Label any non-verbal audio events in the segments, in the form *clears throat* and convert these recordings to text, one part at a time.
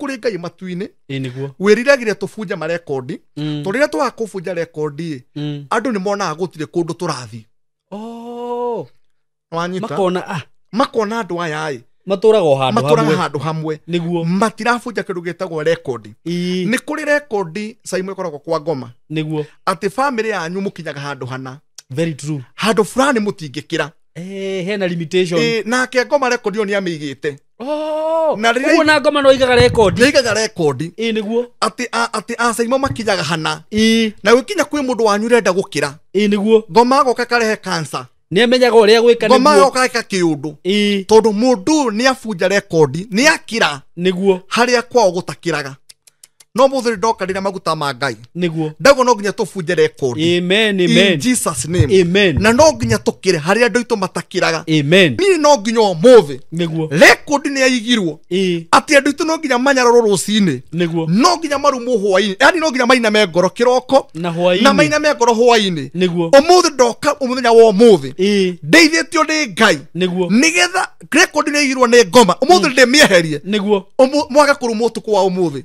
kå rä ngai matu-inä wä riragire tå bunja marekondi tondå rä rä a twaga kå bunja rekondi andå nä monaga gå tirä kå ndå tå rathi makona andå ayaä raga handå hamwe niguo matirabunja kä ndå gä tagwo rekondi nä kå rä rekondi caimå ä koragwo kwa ngoma niguo atä bamä rä yanyu må kinyaga handå hana handå burani må tingä kä ra Eh, hena limitation eh, nake ngoma rekondi ĩyo nĩ amĩigĩ te oh, na rĩrĩa na ngoma no igaga rekondi nĩ igaga rekondi ĩ nĩguo atĩ atĩ acaimo makinyaga hana ĩ na gũkinya kwĩ mũndũ wanyu ũrenda gũkĩra ĩ nĩguo ngoma agoka karehe kansa nä amenyaga å rä a gwä ka ngoma yokagä kä å ndå tondå må ndå å yå nä abunja rekondi nä akä ra nä guo harä a kwao gå takä raga no må thä rä ndokanä maguta ma ngai nä ndagwo no nginya tå bunje rekodi na no nginya tå kä re harä a andå aitå matakiraga no nginya å må thä rekodi nä yaigirwo atä andå aitå no nginya manyararwo rå cinä no nginya marumwo hwainä yani no nginya mainame ngoro kä roko na mainame ngoro hwainä å må thä ndoka å må thenya wa å må thä ndeithä tio nä ngai nä getha rekodi nä yaigirwo nä ngoma å må thä ndä mä eherie mwaga kå rumwo å tukå wa å må thä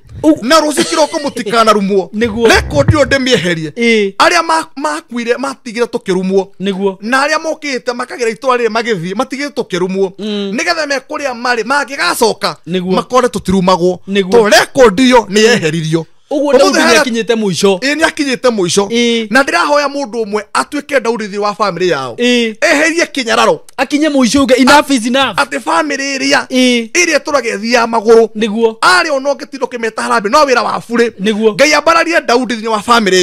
na rå rucio kiroko mũtikanarumwo rekondi ĩyo ndĩmĩeherie arĩa makuire matigire tũkĩrumwo nĩguo na arĩa mokĩte makagera itũra rĩrĩ magĩthiĩ matigire tũkĩrumwo mm. nĩgetha mekũrĩa marĩ mangĩgacoka makore tũtirumagwo to rekondi ĩyo nĩ yeheririo uguo daudi nä akinyä muico nä akinyä te må muico na ndä rahoya må ndå å mwe atuä ke daudi thä wa bamä rä yao eherie kä nyararo akinye muico uge atä bamä rä ä rä a ä rä a tå rage thia magå rå nä guo arä ona no ngä tindå kä meta harambe no wä ra wabu rä nä guo ngai ambararie daudi thä wa bamä rä ä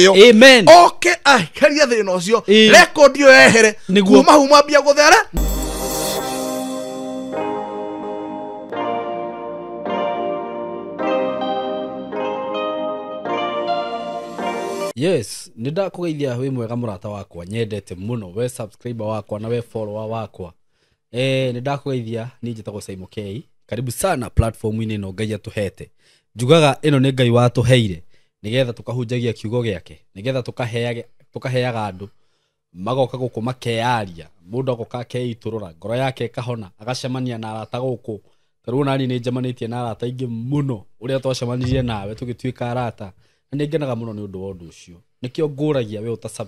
yo oke aherie thä na å cio rekondi ä yo ehere kuma huma mbia gå there yes nä ndakågeithia wä mwega må rata wakwa nyendete må no we subscriber wakwa na we follower wakwa e, nä ndakå geithia nä njätagwo caimå karibu sana platform-inä no ngai atå njugaga ä no nä ngai watå heire nä getha tå kahunjagia kiugo gä ake nä getha tå kaheaga andå magoka gå kå makeyaria må ndå agoka akeitå rora ngoro yake ĩkahona agacemania na arata gå kå tarä u nani nä njemanä tie na arata aingä må no å rä a twacemanirie nawe tå gä tuä ka arata na nä ngenaga må no nä å ndå wa å ndå å cio nä kä o ngå ragia we å ta å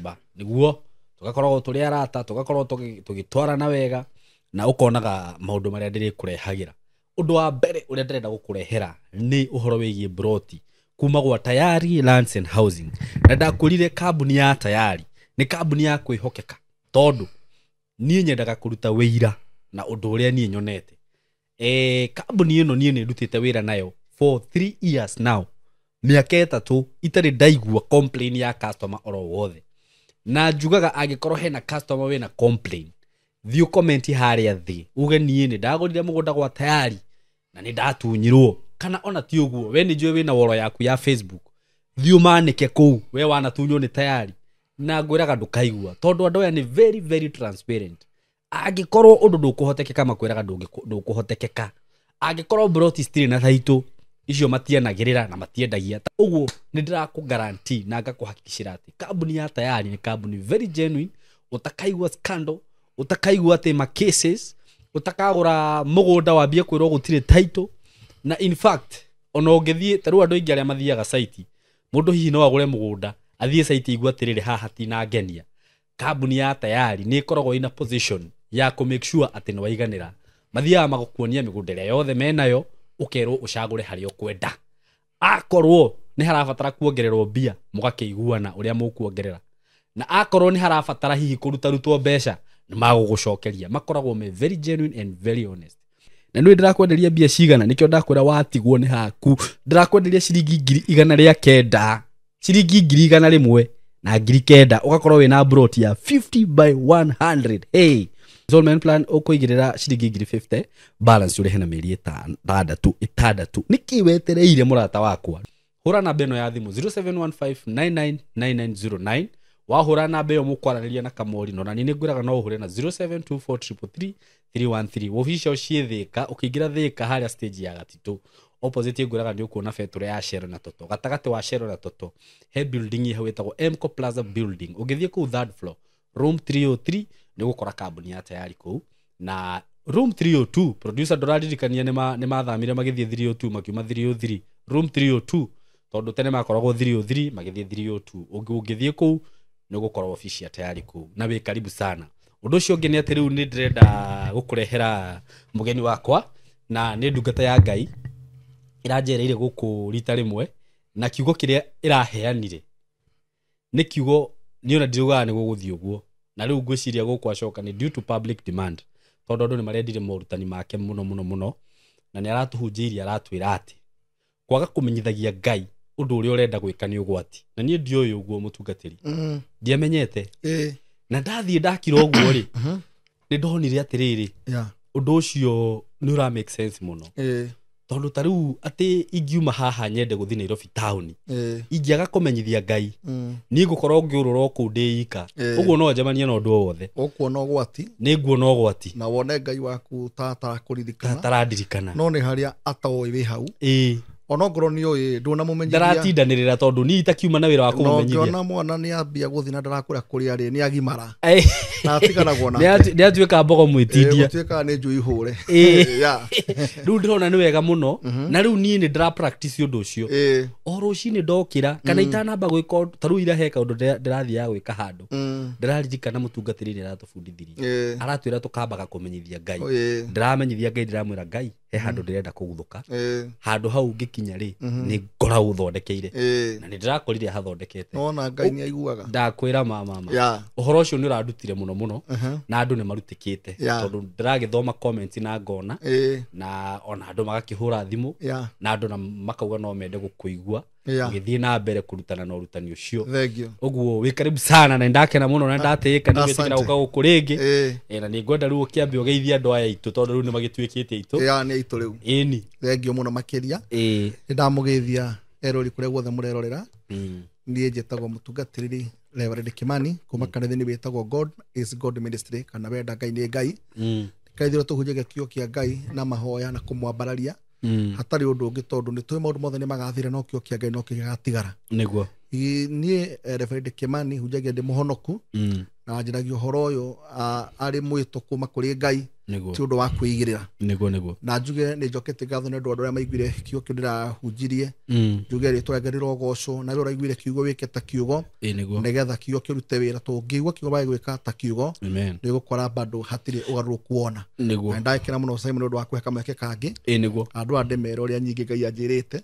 ga nä guo tå gakoragwo tå rä arata tå gakoragwo tå gä twarana wega na å konaga maå ndå marä a ndä rä kå ndå wa mbere å rä a ndärenda gå kå rehera nä å horo wä giä broti kuma gwa tayari lands and housing na ndakå kambuni ya tayari nä kambuni ya kwä hokeka tondå niä nyendaga kå ruta wä ira na å ndå å rä a niä nyonete e, kambuni ä no niä nä rutä te wä ra nayo for three years now mĩaka ĩtatũ itarĩ ndaigua complain ya customer oro wothe na njugaga angĩkorwo hena customer na complain thiĩ ũkomenti harĩa thĩ uge niĩ nĩ ndagũrire mũgũnda gwa tayari na nĩ ndatunyirwo kana ona ti ũguo we nĩ njũĩ na woro yaku ya facebook thiĩ ũmanĩke kũu we wanatunywo nĩ tayari na ngwĩraga ndũkaigua tondũ andũ aya nĩ very very transparent angĩkorwo ũndũ ndũkũhotekeka makwĩraga ndũkũhotekeka angĩkorwo broti citirĩ na thaitũ icio matianagirira na matiendagia ta uguo ni ndiraku guarantee na ngakuhakikishira ati kambuni ya tayari ni kambuni very genuine utakaigua scandal utakaigua ati ma cases utakagura mugunda wambie kwirwo gutire title na in fact ona ungithie ta riu andu aingi aria mathiaga site mundu hihi no agure mugunda athie site igua atiriri haha na ngenia kambuni ya tayari ni ikoragwo ina position ya ku make sure ati ni waiganira mathiaga magakuonia migunda ĩrĩa yothe menayo ukerwo ucagure harä a kwenda akorwo nä harabatara kuongererwo mbia mũgakĩ iguana å rä a na akorwo nä harabatara hihi kå rutwo mbeca nä magå gå cokeria makoragwo me very genuine and very honest na nä ndärakwenderia mbia cigana nä kä o watigwo nä haku ndärakwenderia ciringi ngiri igana rä a kenda ciringi ngiri igana mwe na ngiri kenda ũgakorwo wä brot ya 50 by 100 hey zolman plan ukuigirira ciringi ngiri 50 balance urihe na mieri itandatu itandatu niki wetereire murata wakwa hura namba ino ya thimu 0715999909 wahura namba iyo mukwaraniria na kamori no nani ningwiraga no uhure na 0724333313 wobicio ciĩ thika ukiingira thika harĩa stage ya gatitu opposite ngwiraga nä å kuona ya shero na toto gatagatä wa shero na toto he building hau ä mco plaza building å ku third floor room 303 nä kambuni ya tayari kå na room 302 producer ndåraririkania nä mathamire magä thiä 302 makiuma 303 room 302 tondå tene makoragwo 303 magä thiä 302 å ngä thiä kå u nä obici ya tayari kå na wä karibu sana å ndå å ngä nä atä rä u wakwa na nä ndungata ya ngai ä ranjereire rita rä mwe na kiugo kä rä a nä kiugo nä ona ndirugaga nä gå gå thiä å guo na riu ngwiciria ngwä ciria ni due to public demand tondu andu ni marendire morutani make muno muno muno na ni aratwä aratwira ati kwaga kumenyithagia ngai undu gwä urenda gwika ni ugwati na nie ndiuĩ uguo mutungatĩri mm-hmm. ndiamenyete eh. na ndathiä ndakira uguo ri mm-hmm. ni ndonire atiriri undu ucio ni ura make sense muno eh tondå ta rä u atä ingiuma haha nyende gå thiä nairobi taåni eh. ingäaga kå menyithia ngai mm. ngå korwo ngä å rå ra å kå ndä ika å guo no njemanie na å ndå o wothe å kuona å gwati nä nguona å gwati na wone ngai waku tatara kå no nä harä a ataoä wä hau ä onokorwo nä å ä ndå na må menyithia rä ra tondå niä itakiuma na wä ra wa kå må menyithia mwana nä ambia gå thiä na ndarakå rä a kå rä nä agimara na atuä ka mbogo mwä tindia gå tuä kaga nä njå ihå re *laughs* rä u ndä rona nä wega må no mhm. na rä u niä nä ndära å ndå å cio o rå cinä ndokä ra kana mm. itanamba gwä ka ta rä u ira he kaå ndå ndä rathiä ya gwä ka handå mm. ndä raririkana må tungatä rä nä aratå bundithirie aratwä ra tå kambaga kå menyithia ngai ndä ngai ndä ramwä ra ngai he handå ndä renda kå guthå ka handå hau ngä ndakinya rä mhm. nä ngora å thondekeire na nä ndä rakorire hathondekete ona ngai aiguaga ndakwä ra mamama å horo å cio nä å randutire må no må no na andå nä marutä kä te tondå ndä ragä thoma na ngona na ona andå magakä hå ra thimå na andå na makauga no mende gå kå igua githii na mbere kurutana na urutani ucio uguo wi karibu sana na ndakena muno na ndatiika ni gwitikira guka guku ringi na ni ngwenda riu ukiambe ugeithie andu aya aitu tondu riu ni magituikitie aitu ni aitu riu ini thengio muno makiria ni ndamugithia erori kuria guothe murerorera hmm. niä njätagwo må tungatä rä kimani kuma hmm. kanitha-inä wä tagwo god is god ministry kana wenda ngai nä ngai hmm. kaithirwo rä tå hunjagia kio kä a ngai na mahoya na kå mwambararia Hmm. hatarä å ndå å ngä tondå nä twä maå ndå mothe nä magathira no kä o kä no kä gagatigara nä guo niä eh, reverend kimani hunjagia ndä må honoku hmm na njiragia horo uyu ari mwito kuma kuri ngai ti undu wa kwigirira niguo niguo na njuge ni njokete ngatho ni undu andu aria maiguire kiugo kiu ndirahunjirie mm. njuge ritwa riake na nawe uraiguire kiugo wike ta kiugo nigetha kiugo kirute wira tungigua kiugo bagwika ta kiugo ni gukora bado hatiri ugaruruku wona na ndakira muno Simon undu wa kuheka mweke kangi niguo andu a ndimera uria nyingi ngai anjirite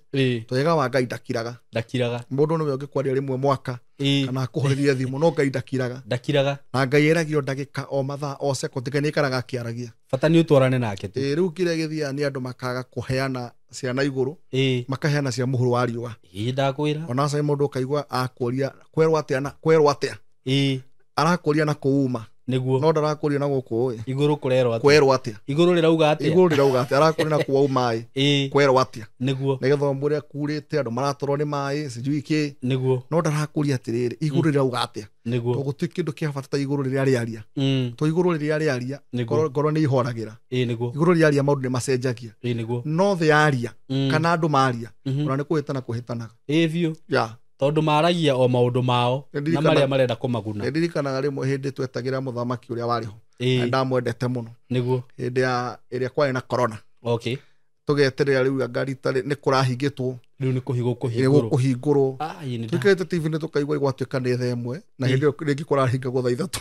twega wa ngai ndakiraga ndakiraga mundu niwe ungikwaria rimwe mwaka kana kå horeria thimå no ngai ndakiraga ndakiraga na ngai eragio ndagä ka o mathaa o sekotika nä nikaraga akä aragia bata nä å nake tu rä u githia ni andu gä nä andå makaga kå heana ciana igå rå makaheana cia må hå rå wa riå ndakwä ra onacai må ndå å kaigua akå ria kwerwo kwerwa a kwerwo atä a arakå ria na kå uma niguo no ndarakå na gå ä igå rå kå rerwo kwerwo atä a igå rå rä rauga atä igå rå rä rauga atä arakå na kwau maä kwerwo atä a niguo nä getha mwä re kurä te andå maratwarwo nä maä cinjui kä niguo no ndarakå ria atä rä rä igå mm. rå rä rauga atä a niguo tondå gũtirĩ kĩndũ kĩa bata ta igũrũ rĩrĩa rĩaria mm. to igũrũ rĩrĩa rĩaria ngoro nĩ ihoragĩra igũrũ rĩaria maũndũ nĩ macenjagia no thĩ yaria mm. kana andũ maria mhm. ona nĩ kũhĩtana kũhĩtanaga biũ tondå maragia o ndå mao na a marenda kumaguna ndirikanaga må thamaki å rä a warä ho ndamwendete muno niguo hindi ya a kwarä na a okay tugeterera riu anga rita ni kurahingitwo hingå ni kuhigwo kuhingurwo kuhingurwo tukirete tv kaigua tukaigua igwatuika ni tha mwe na rä ngä kå rahingagwo thaithatå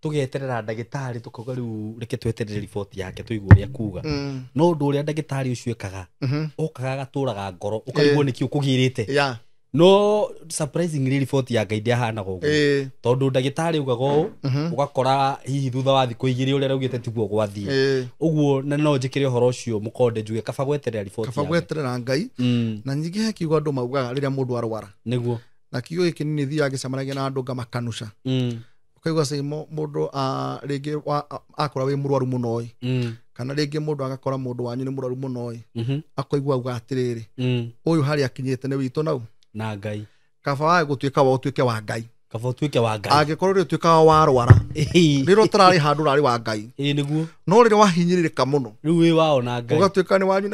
tugeterera ndagĩtarĩ tũkauga rĩu reke tweterere riboti yake tuigue uria kuga mm. no ũndũ ũrĩa ndagĩtarĩ ũcio ekaga ũkaga mm-hmm. agaturaga ngoro ukarigwo eh. niki ũkũgĩrĩte no surprisingly report ya ngai ndĩahanaga ũguo eh. tondũ ndagĩtarĩ ugaga ũũ mm-hmm. ũgakora hihi thutha wa thikũ igĩrĩ ũrĩa raugĩte tiguo gwathiĩ eh. ũguo na no njĩkĩre ũhoro ũcio mũkonde njuge kaba gweterera report kaba gweterera ngai mm. na nyingĩ he kiugo andũ maugaga rĩrĩa mũndũ arwara nĩguo na kiugo gĩkĩ nĩ thiaga gĩcemanagia na andũ ngamakanuca mm ukaigua cä må ndå ah, rä ngä akora wä må rwaru må noä mm. kana rä ngä må ndå agakora må ndå wanyu nä må rwaru må noä mm-hmm. akoigua auga atä rä mm. rä å yå harä akinyä te nä witå nau na ngai kaba wae gå tuä ka wa å tuä ke wa ngai kaba utuike wa ngai angikorwo ri utuikaga wa rwara rä tararä handå rarä wa ngai niguo no rä rä wahinyä rä rä ka må no rä u wao na ngai ũgatuä ka nä wao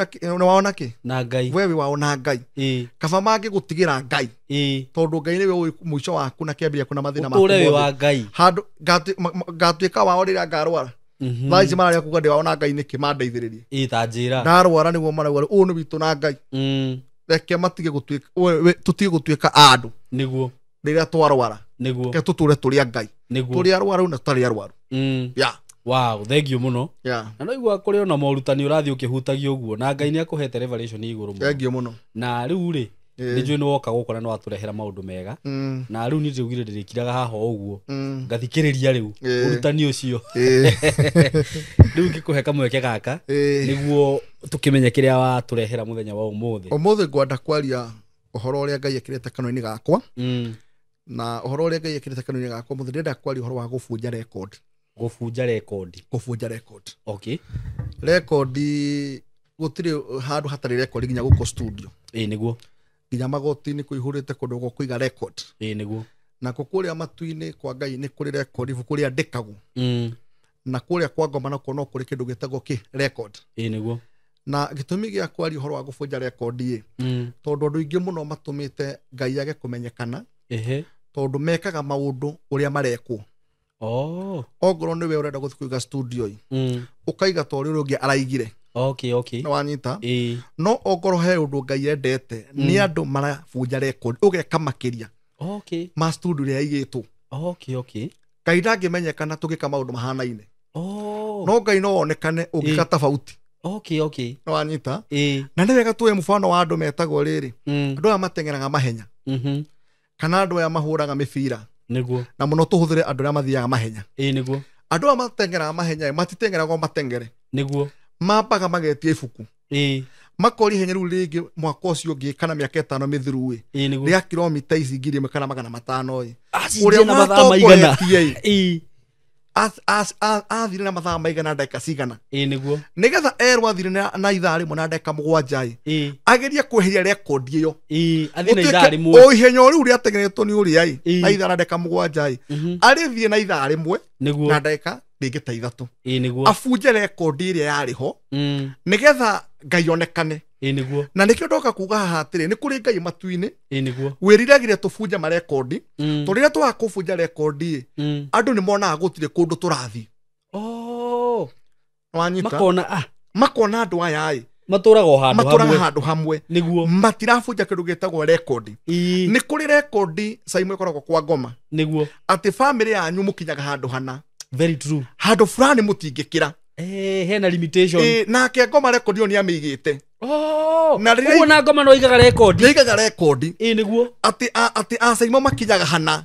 na kä na ngai we wä wao na ngai kaba mangä gå tigä ra ngai tondå ngai nä we å må ico waku na kä ambä ria na mathä na maå wa ngai ngatuä ka wao rä rä a ngarwara mhm. thaa ici mararia kuga ndä wao na ngai nä kä mandeithä rä rie ta ra ndarwara nä guo marauga å nä witå na ngai mm. reke matige gå tuä ka andå nä guo rä twarwara niguo ke tuture turia ngai niguo turia arwaru na tutari arwaru mm. ya wow thengio yeah. na noigua kuri ona morutani urathi ukihutagia uguo na ngai ni akuhete revelation iguru muno thengio muno na riu ri nä njå nä woka gå na nä watå maå ndå mega mm. na rä u nä ndä ugire ndä rä kiraga haha å guo mm. ngathikä rä ria rä u å eh. rutani å cio *laughs* eh. rä u ngä kå he kamweke gaka eh. nä guo tå kä menye kä rä a watå rehera må thenya wa å må thä å må thä ngwenda kwaria å horo å rä a ngai ekä rä kanua-inä gakwa na horo ria ngai ekirite kanu ni gakwa muthe ndenda kwari horo wa gufunja record gufunja record gufunja record okay record gutire handu hatari record nginya guko studio ii e, niguo nginya magoti ni kuihurite kundu guko kuiga record ii e, niguo na kukuria matuini kwa ngai ni kuri record ivu kuri andikagu mm na kuria kwa ngoma na kuona kuri kindu gitagwo ki record ii e, niguo na gitumi gia kwari horo wa gufunja record ii mm tondu andu ingi muno matumite ngai age kumenyekana ehe tondu mekaga maundu uria marekwo oh ongorwo ni we urenda guthi kuiga studio i mm. ukaiga ta uria ungi araigire okay okay na wanyita e. no ongorwo he undu ngai endete mm. ni andu marabunja record ugeka makiria okay ma studio ria igitwo okay okay ngai ndangĩmenyekana tũgĩka maũndũ mahanaine oh. no ngai no wonekane ũngĩka tofauti okay, okay. no wanyita e. na nĩ wega tuoe mũbano wa andũ metagwo rĩrĩ mm. andũ mm. aya mateng'eraga mahenya mm -hmm kana andå aya mahå raga mä bira niguo na må no tå hå thä re andå arä a mathiaga mahenya andå aya matengeraga mahenya matitengeragwo matengere niguo mambaga magetia ibuku makori henya rä u rä ngä mwaka å cio ngä kana mä aka tano mä thiru ä rä a kiromita ici ngiri ä kana magana matano å ah, rä a matongoretie athire na mathaa maigana ndeka cigana niguo nä getha erwo athire na ithaa rä mwe na ndeka må gwanja ä agerie ria rekondi ä o ihenya o rä u rä ũrĩa nä å rä na ithaa na ndeka må gwanja ä mhm. arä thiä na ithaa rä mwe na ndeka rĩngĩ ta ithatũ abunje rekondi ĩrĩa yarĩ ho mm. nĩgetha ngai onekane niguo na nikio ndoka kuga haha atiri ni kuri ngai matu-ini niguo wiriragire tubunja marekondi mm. tondu riria twaga kubunja rekondi mm. mm. andu ni monaga gutire kundu turathi oh. wanyita makona ah. makona andu aya i maturaga handu maturaga handu hamwe niguo matirabunja kindu gitagwo rekondi ni kuri rekondi saimwe ikoragwo kwa ngoma niguo ati family yanyu mukinyaga handu hana very true handu fulani mutingikira eh, hena limitation eh, nake ngoma rekondi iyo ni amigite Oh, nangoma noigagaaigagaaäguoatä acaimo makinyaga hana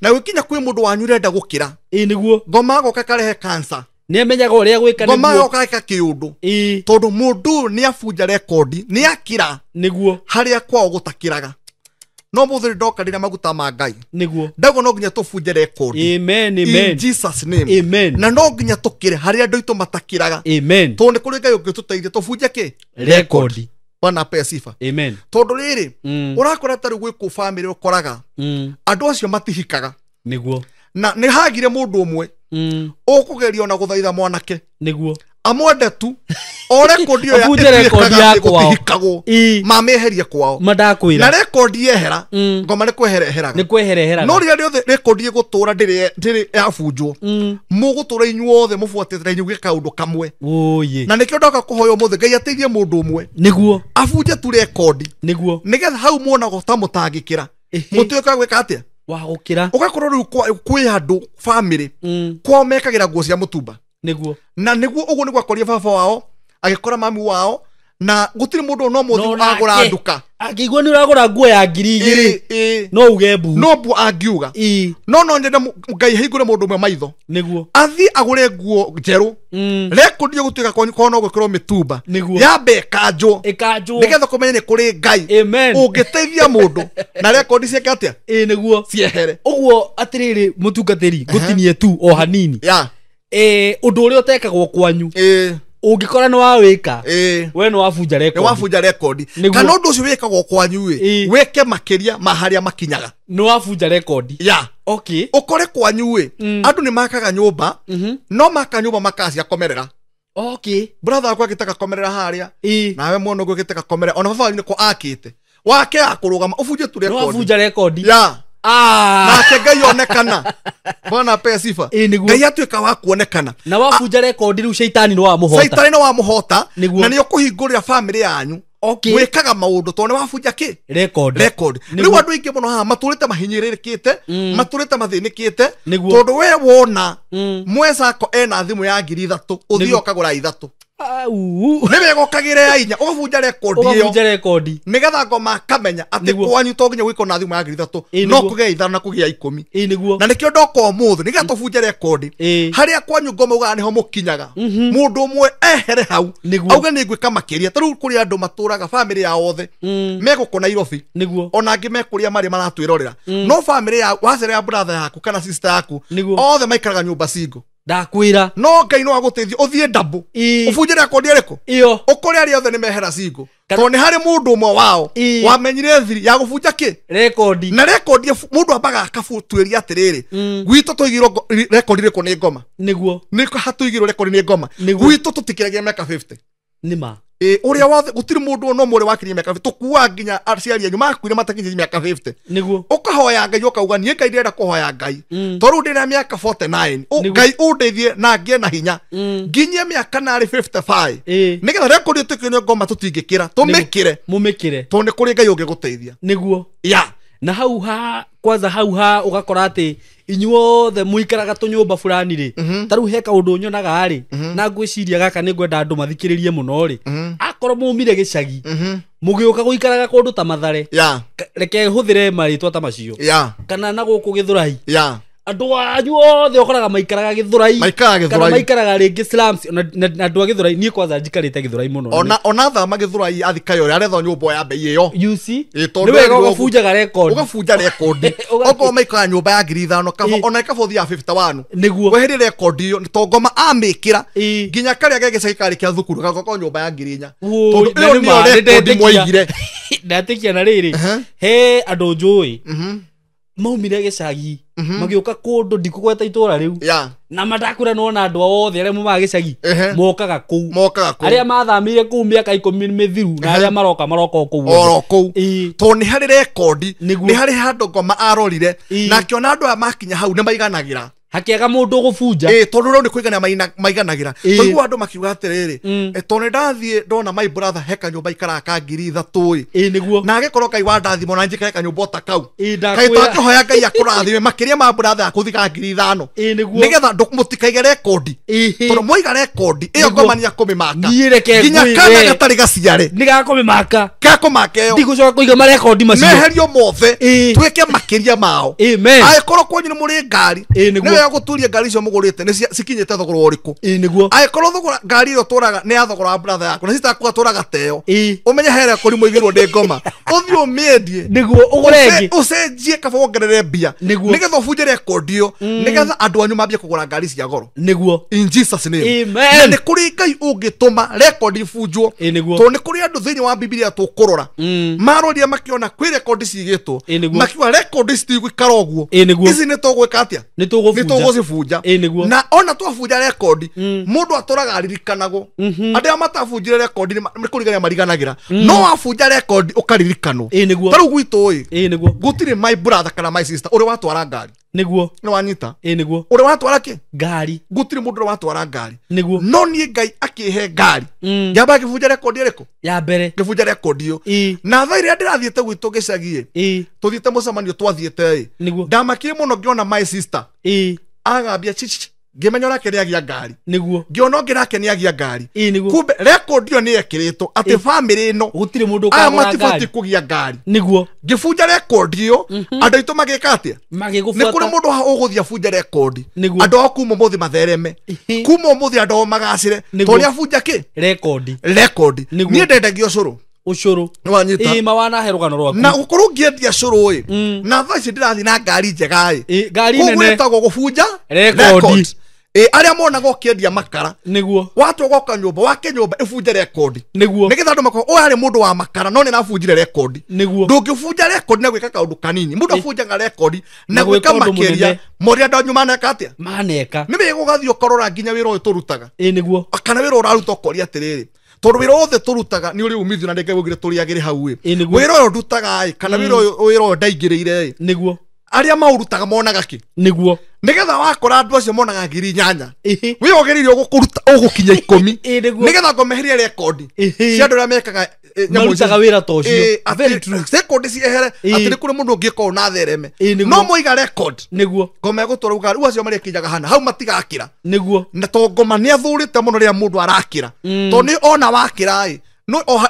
na gwä kinya kwä må ndå wanyu renda gå kä ra näguo ngoma agoka karehe nä amenyaga å rä a gwä ka ngoma agoka ka kä å ndå tondå må ndå å yå nä abunja nä akä ra näguo harä a kwao gå takä raga no må thä rä ndokanä maguta ma ngai nä ndagwo no nginya tå bunje rekodi na no nginya tå kä re harä a andå aitå matakä raga nä kå rä ngai å ngä tå teithia tå bunje kä wana pesifa tondå rä rä mm. å rakora tarä gwä kå bamä rä å koraga mm. andå acio matihikaga nä guo na nä hagire må ndå å mwe å mm. kå geria ona gå thaitha mwanake nä guo amwende tu ore kodi yo ya rekodi ya kwao hikagwo mameherie kwao madakwira na rekodi yehera mm. ngoma ni kweherehera ni kweherehera no rĩrĩa rĩothe rekondi ndiri ndĩrĩ ndĩrĩ yabunjwo mm. inyuo the othe mũbuatĩrĩra inyuĩ gwĩka undu kamwe oye na nikyo ndoka kuhoyo muthe ngai ateithie mundu umwe niguo afunje tu rekodi niguo nigetha hau muona gota ta mũtangĩkĩra ka gwika atia wa gukira ũgakorwo rĩu kwĩ andũ bamĩrĩ mm. kwao mekagĩra nguo cia mutumba niguo na niguo uguo niguo akoria baba wao agikora mami wao na må ndå no muthi agura nduka angigua ni uragura nguo ya ngiri igiri no uge mbu no mbu angiuga no no nyende ngai hingure mundu umwe maitho niguo athi agure nguo njeru mm. rekundio gutuika kona gwikirwo mitumba yambe getha ikanjwo menya kumenye kå rä ngai amen ungiteithia mundu na rekondi ciake atia ii niguo ciehere uguo atiriri mutungatiri gutinie tu o hanini yeah undu uria utekagwo kwanyu ungikora nä wawäka we nä wabunja wabunja rekondi kana å ndå å cio wä kwanyu ä wä ke makä ma harä makinyaga nä wabunja rekondi ya okay. å kwanyu ä mm. andå makaga nyå mba mhm. no maka nyå mba makacia komerera okay. brother akwa agä komerera gakomerera harä nawe mwana å guo komerera ona baba wanyu nä ko akä wake akå rå gama å bunje tu rekondi ya Ah. nake ngai onekana *laughs* bwana pe sifa ngai atuä wa kuonekana na wabunja ah. rekondi rä u caitani nä wamåhota caitani nä na nä å kå hingå rä ra bamä rä yanyu mwä kaga maå ndå tondå nä wabunja kä rä u andå aingä må no haha matå rä te mahinyä rä kä te matå mm. rä te mathä nä kä te tondå we wona mm. mwecako ena thimå ya ngiri ithatå å thiä okagå ra ithatå nä wega å kagä re ainya å gabunja rekondi nä getha ngoma kamenya atä kwanyu to nginya gå ikwo na thimå ya ngiri no kå gä a na kå gä a ikå mi na nä kä o ndoka må thä nä getha tå bunje rekondi harä a kwanyu ngoma ugaga nä ho må kinyaga må mhm. ndå å mwe ehere hau auge nä ngwä ka makä ria tarä u kå rä andå matå raga bamä rä yao mm. megå kå nairobi ona angä mekå rä a marä maratwä rorera mm. no bamä rä wacerera bratha yaku kana sista yaku othe maikaraga nyå mba cingå ndakwira no ngai no agutethia uthie ndabu ubunjire akondi ariku iyo ukore ari othe mehera singo to nä harä må ndå ũmwe wao wamenyire thiri ya gå bunja kä na rekondi må ndå ambaga akabtuäria atä rä mm. rä gwitå tå igirwo rä kå nä ngoma nä guo hatå igirwo rekondi nä ngoma gwitå tå tikä ragia mä aka nima ä å rä a wothe gå tirä må ndå ona må rä wakirie mä aka tå kuaga nginya aciari anyu makuire matakinyi mä aka niguo å kahoya ngai å kauga niä ngai ndärenda kå hoya ngai to rä u ndä a mä aka ngai å ndeithie na ngä na hinya mm. nginyie mä aka narä nä getha rä a kå rä å tå kä ngoma tå tingä kä ra tå mä kä re tondå nä kå rä ngai å ngä gå teithia niguo ya yeah na hau ha kwanza hau ha ugakora atä inyuothe mũikaraga tũnyũmba burani rĩ ri mhm. taru tarĩu he kaũndũ nyonaga ri mhm. na ngwiciria gaka ni ngwenda andu mathikĩrĩrie muno ri akoro mumire akorwo mugiuka mhm. guikaraga kundu ta mathare yeah. reke hũthĩre twa ta macio kana na gũkũ gĩthũrai andå anyu othe å koraga maikaraga gä thå raikana maikaraga rä ngä na andå a gä thå rai niä kwanza njikarä te gä thå rai må no ona thama gä thå rai athika yo rä aretha nyå ya mbei ä yo nä wega å gabunjaga rekondi å gabunja rekondi *laughs* okorwo maikaraga nyå mba ya ngiri ithano ona ä kabothi ya bibita wanu nä guo wehä rä rekondi ä to ngoma amä kä ra nginya karä a gegä cagä karä kä a thukuru gagokorwo nyå mba ya ngiri inya tondå ä yo nä yo rekondi mwaigire *laughs* ndatä kia na rä rä uh-huh. he andå njå ä maumire gä cagi Mhm. magiuka kundu ndikugweta itura riu na madakura nona andu othe aria mumaga gicagi mokaga kuu mokaga kuu aria mathamire kuu miaka mä mithiru na aria maroka maroka o kuu oro kuu to ni hari rekondi ni hari handu ngoma arorire na ona andå aya makinya hau ni maiganagira hakiaga mundu gufunja eh tondu rä u nä kå maiganagä ra toigua andå makiuga atä rä mm. to nä ndathiä ndona my brother heka nyå mba ikaraka ngiri ithatå ä nä na agä korwo ngai wa na njä kanyå mba ta kau kaä tangä hoya ngai akå rathime makä rä a ma brother akå thiga ngiri ithano nä getha må tikaige rekondi tondå mwaiga rekondi ä yo ngomania kå mä maka nginya kana gatarä gaciare nä gakå mä maka gakå maka ä yo ndigå coka kå iga marekondi macio meherio mothe twä ke makä ria mao angä korwo kwanyu nä må rä ngari ya guturia ngari icio mugurite ni cikinyite thogora uriku ii niguo angikorwo thogora ngari iyo turaga ni ya thogora wa brother yaku na citakuga turaga teo umenye hera kuri muigirwo ndi ngoma uthi *laughs* umiendie niguo ugure ngi ucenjie kaba wongerere mbia niguo nigetha ubunje rekodi iyo mm. nigetha andu anyu mambie kugura ngari cia goro niguo in jesus name na ni kuri ngai ungituma rekodi ibunjwo to ni kuri andu thiini wa bibilia tukurora mm. maroria makiona kwi rekodi cigitwo makiuga rekodi citigwikara uguo ici ni tugwika atia ni tugubunja tå gå na ona twabunja rekondi må mm. ndå atåraga aririkanagwo mhm. andä arä a matabunjire rekondi nä kå rigania mariganagä ra mm. no wabunja rekondi å karirikanwo tarä u gwitå ä gå tirä my brother kana my sister å rä watwara ngari niguo nä wanyita ä guo å rä watwara kä ngari gutirä må ndå å rä watwara ngari guo no niä ngai akä he ngari mm. ngäamba gä bunja rekondi ä rä kå ya mbere gä bunja rekondi ä na tha ä rä a ndä rathiä te gwitå gä cagiä tå thiä te må cemanio twathiä te ä ndamakä må no ngä ona my sister agambia ngimenya rake ni agia ngari niguo ngiona ngi rake ni agia ngari kumbe record yo ni ekiritwo ati family no gutire mundu ka ngari matifati kugia ngari niguo ngifunja record yo mhm. andu itu magika atia magigufuata ni kuri mundu ha uguthia funja record andu ha kuma muthi mathereme kuma muthi andu magacire toria funja ki record record ni ndendagio curu ucuru wanyita mawana he rugano rwaku na gukorwo ngiendia curu i mm. na thaa ici ndirathi na ngari njega i ngari nene gwĩtagwo gũbunja record ä arä a monaga å kä endia makara nä watua goka nyå mba wake nyå mba ä bunje rekondi nä nä getha andå makoo å yarä må ndå wa makara no nä nabunjire rekondi ndå ngä bunja rekondi na gwä ka kaå ndå kanini må ndå abunjaga rekondi na gwä ka makä ria moria andå anyu maneka atä a maneka nä wä gå gathiä å korora nginya wä ra å yå tå rutaga ah, kana wä ra å raruta å koria atä rä rä tondå wä ra wothe tå rutaga nä å rä umithio na rä ngä gå gä re tå rä agä re hau ä wä ra å yå ndutaga kana wä ra å yå ndaingä rä ire ä aria maurutaga monaga ki niguo nigetha wakora andu acio monaga ngiri nyanya wi ogeriri ugukuruta ugukinya ikumi *laughs* nigetha ngomeheria record cia andu aria mekaga eh, marutaga wira ta ucio rekondi ciehere atä rä kå rä må ndå å ngä na thereme no moiga record niguo ngome gutura twara uga rä acio marä kinyaga hana hau matigakä ra niguo na to ngoma ni athurite muno ria mundu arakira mm. to ni ona wakira ra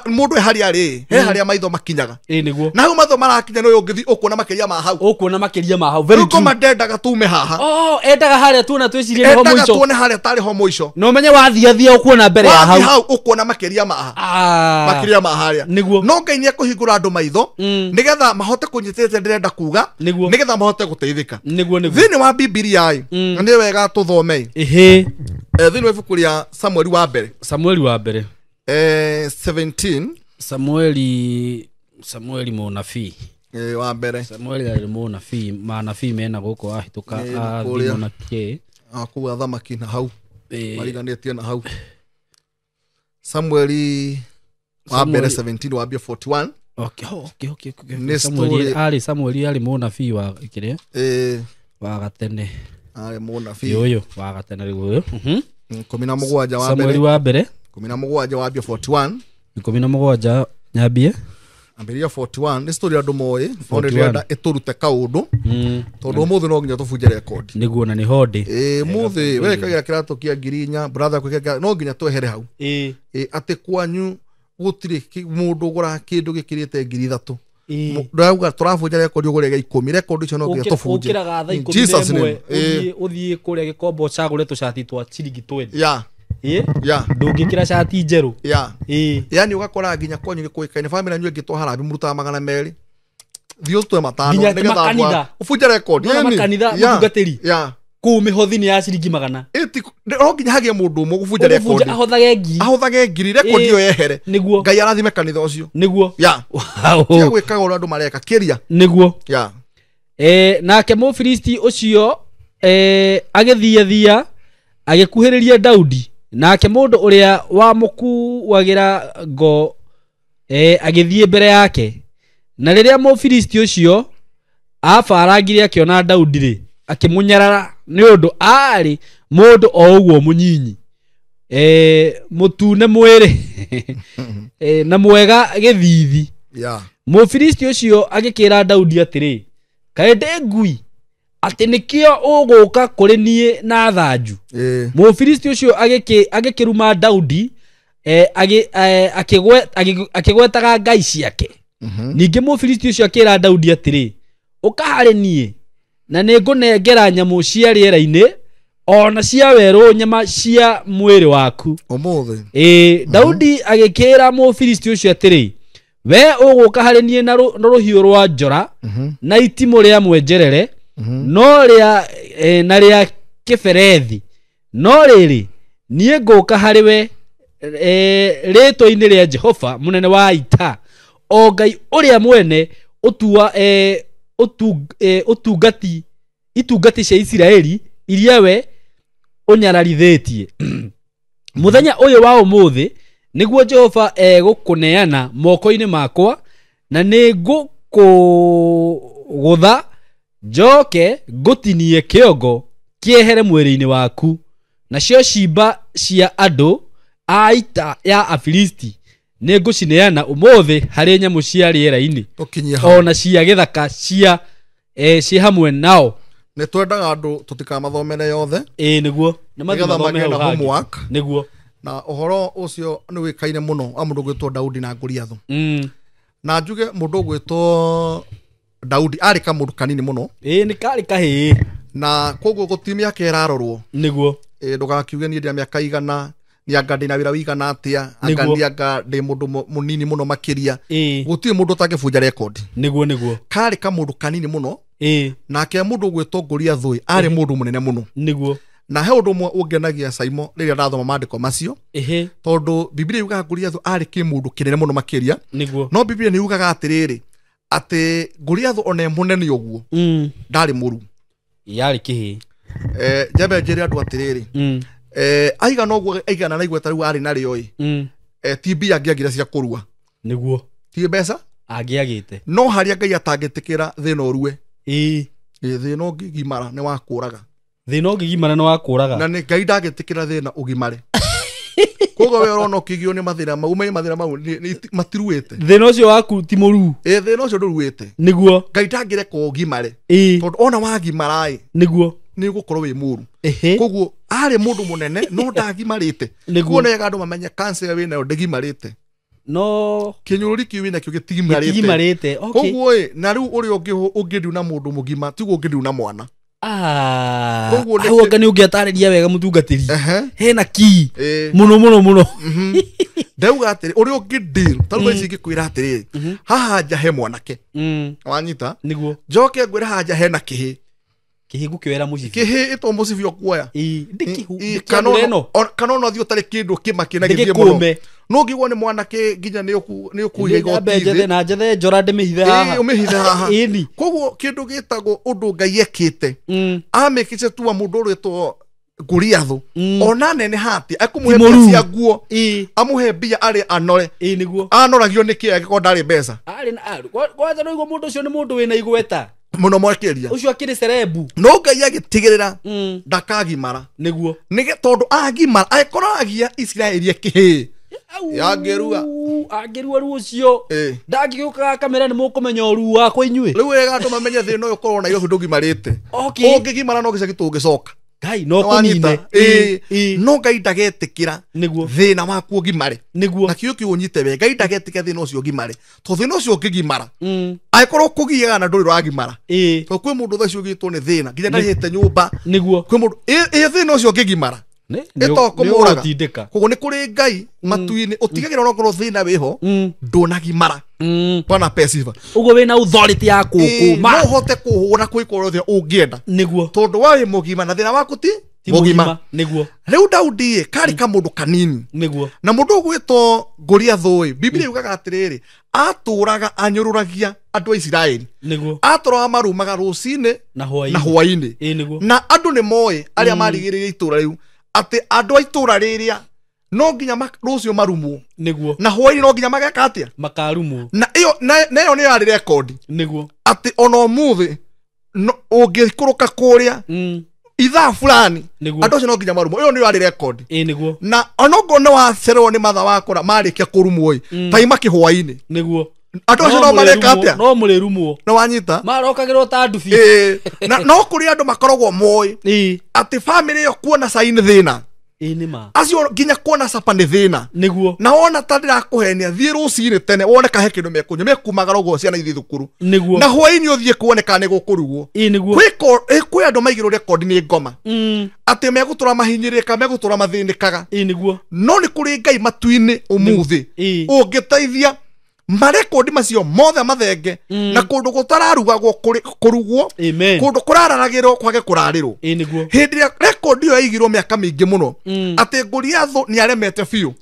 mundu e hari ari he hmm. hari maitho makinyaga ä niguo na hau matho marakinya no ungithi ukuona makiria ma hau ukuona makiria ma hau very true madendaga tume haha oh endaga haria tuona twiciria ho muico endaga tuone haria tari ho muico no menye wathia thia ukuona mbere ya hau hau ukuona makiria ma haha makiria ma haria niguo no ngai ni akuhingura andu maitho hmm. nigetha mahote kunyitete ndirenda kuga nigetha mahote guteithika niguo niguo thini wa bibilia ai hmm. ni wega tuthome ehe thini wa ibuku ria samueli wa mbere samueli wa mbere eh, 17 samueli samueli munabii eh, wa mbere samueli arä munabii manabii mena gå kå ahätå ka athimo na kä akuu athamaki na hau eh, mariganä tie na hau samueli wa mbere 17 wambia 41 Okay, okay, okay, okay. arä samueli arä munabii wa kä rä eh, wa gatene arä munabii å yå wa gatene rä u yå ikå mi na må gwanja wa mbere kumi na mugwanja wambia 41 ikumi na mugwanja nyambie ambä 41 nä story andå moä no nä renda ä tå rute no nginya tå bunje rekodi guona nä hondä må thä wekagä ra kä ratå kia ngiri inya no nginya twehere hau atä kwanyu gå tirä må ndå gå ra ngiri ithatå ndauga tå rabunja rekodi å gå rega icio no nginya tå bunjeå thiä kå rä a gä kombo cagå re tå cati twa ndå ngä kä ra cati njerå yani å gakora nginya kwanyu gä kå ä kaine bamä ngä harambi må magana merä thiå twe matanoå bunja rekondimakanitha må tungatä ri kå mä ho thä ya ciringi magana no nginya hagä må ndå må gå bunja rekondi ahothage ngiri ahothage ngiri rekondi ä yo yehere nä ngai arathime kanitha å cio nä guo gwä kaga å rä andå mareka kä ria nä guo nake må filisti å cio agä thiathia agä kuhä rä ria daudi nake mundu uria wamukuagira ngo e, agithie mbere yake na riria mufilisti ucio abarangire akiona daudi ri akimunyarara ni undu ari mundu o uguo munyinyi e, mutune mwiri *laughs* e, na mwega githithi yeah. mufilisti ucio agikira daudi atiri kaä ndä ngui atä nä kä o å gå ka kå rä niä na thanju måfiristi å cio agä kä ruma daudi e, e, akä gwetaga ngai ciake mhm. ningä måfiristi å cio akä ra daudi atä rä å kaharä niä na nä ngå nengera nyamå cia rä era-inä ona cia werå nyama cia mwä rä waku ä daudi mhm. agä kä ra måfiristi å cio atä rä we å gå kaharä niä na rå hiå rwa njora mhm. na itimå rä a mwenjerere Mhm. no ria e, na ria kiberethi no riri niä ngå ka harä we e, rä twa-inä rä a jehova må nene wa ita o ngai å rä a mwene utua e, utu, e, utungati itungati cia isiraeli iria we unyararithätie *clears throat* muthenya uyu wa umuthi niguo jehova egukuneana moko-ini makwa na ningukugutha njoke ngũtinie kĩongo kĩehere mwĩrĩ-inĩ waku nacio ciimba cia andũ a ita ya afilisti nĩ ngũcineana ũmũthĩ harĩ nyamũ cia rĩera-inĩ ona na cia gĩthaka cia e, ciĩ hamwe nao nĩ twendaga andũ tũtikamathomere yothe ĩĩ nĩguo nĩgetha magĩe na homework nĩguo na ũhoro ũcio nĩ wĩkaine mũno wa mũndũ ũgwĩtwo daudi na ngoriathũ mm. na njuge mũndũ ũgwĩtwo daudi arä kamå ndå kanini må no ä nä karä kahä na koguo gå ti mä aka ärarorwo nä guo ndå gakiuge niä ndä na mä aka igana nianga ndä na wä ra wigana atä a anganianga ndä må ndå må nini må no makä ria gå tirä må ndå tangä bunja rekondi nä guo nä guo karä kamå ndå kanini må no nake må ndå å gwä tongoria thå arä må ndå må nene må no nä guo na he undu ndå å mwe å ngenagia caimo rä rä a ndathoma mandä ko macio tondå bibiria yugaga ngå thu ari ki mundu må muno makiria niguo no makä ni yugaga atiriri atä ngå rä athå ona må nene å guo mm. ndarä må ru yarä kä hä eh, njambe njä rä andå atä rä mm. rä eh, aigana å guo aigana na igweta rä u arä narä o ä mm. eh, timbi angä agire cia kå rua nä guo ti mbeca angä agä te no harä a ngai atangä tä kä ra thä na å rue thä na å ngä gimara nä wakå raga thä na å ngä gimara nä wakå raga na ngai ndagä tä kä ra thä na å gimare *laughs* koguo we urona ukigio ni mathira mau me mathira mau matiruete the no cio waku ti muru eh the no cio nduruete niguo ngaitangire ko gimare tondu ona wagimarai niguo ni gukorwo wi muru ehe koguo ari mundu munene no ndagimarite niguo ne gandu mamenye cancer we na ndigimarite no kinyuri kiwi na kyoge tigimarite tigimarite okay koguo na ru uri ungi ungi na mundu mugima tigu ungi na mwana Ah, hau nä å ngä atarä ria wega må tungatä ri hena ki må no må no må no mhm. *laughs* ndauga atä rä å rä a å ngä ndä tarä mm. ici ngä kwä ra atä rä mhm. haha nja he mwanake mm. wanyita nä guo njoke ngwä ra haha nja hena kä hä kihigu kiwera mucibi kihi itwo kana ona thiä tarä kä ndå kä makä na gä no ngä gwo nä mwanake nginya nä å na njethe njora ndä mä hithe haha mä hithe haha koguo kä ndå gä tagwo å ndå ngai ekä te mm. amä kä ce tua må ndå å rä two goliathå mm. ona nene hatä akå he cia nguo amå he mbia arä anore anoragio nä kä agä korwo mbeca må ndå å cio nä må ndå wä na igweta muno mwekiria ucio akiri serebu no ngai agitigirira mm. ndakagimara niguo nige tondu agimara akorwo agia isiraeli ya ngerua angerua ru ucio ndangigiukaga akamera ni mukumenya uruu wakwa inyui riu egatå mamenye thä na å korwo na irobi ndå ngimarä te ngä gimara no gä cagi coka kai no kunine e, e, no ngai ndagetikira niguo thina waku ugimare niguo na kiyo kiunyite we ngai ndagetika thina ucio ugimare to thina ucio ungigimara mm. aikorwo kugiaga na nduri ragimara e. to kwi mundu theci ugitwo ni thina nginya ndahite nyumba niguo kwi mundu e, e thina ucio ungigimara nitokåmåraga koguo nä kå rä ngai matu-inä å tigagä ra onokorwo thä na wä ho ndånagimara pana pesiva uguo wä na authority ya kåkåma no hote kå hå ra kwä korwo thä å ngä enda nä tondå warä må gima na thä na waku ti mũgima nĩguo rĩu daudi ĩ karĩ kamũndũ kanini nĩguo na mũndũ ũgwĩtwo ngũriathũ ĩ bibilia yugaga atĩrĩrĩ atũũraga anyũrũragia andũ a isiraeli nĩguo atũraga marumaga rũcinĩ na hwainĩ na andũ nĩ moĩ arĩa marigĩrĩirie itũũra rĩu atä andå a itå ra rä rä a no nginya rå cio marumwo niguo na hwainä no nginya mageka atä a makarumwo na ä na ä yo nä yarä rekondi niguo atä ona må thä å ngä kå rå ka kå rä a mm. ithaa fulani andå acio no nginya marumwo ä yo nä yo arä rekondi e, niguo na onongwo nä wacererwo nä matha wakora marä kia kå rumwo ä mm. taimakä hwainä niguo andå acio no mareka atä marokagä rwo ta ndubi na no kå rä andå makoragwo moä atä bamä rä ä yo kuona thä na acio nginya kuona capa nä thä na na wona ta ndä rakå henia thiä rå cinä tene wone kahe kä ndå mekå nyå mekumagara å guo ciana ithiä thukuru na hwainä å thiä nä gå kå rugwo kwä andå maigä rekondi nä ngoma mm. atä megå tå ra mahinyä rä ka megå tå ra mathä nä kaga no nä kå rä ngai å å ngä teithia marekondi macio mothe mathenge mm. na kundu gutararugagwo kurugwo kundu kurararagirwo kwage kurarirwo hindi ria rekodi iyo yaigirwo miaka mingi muno mm. ati ngoriathu ni aremete biu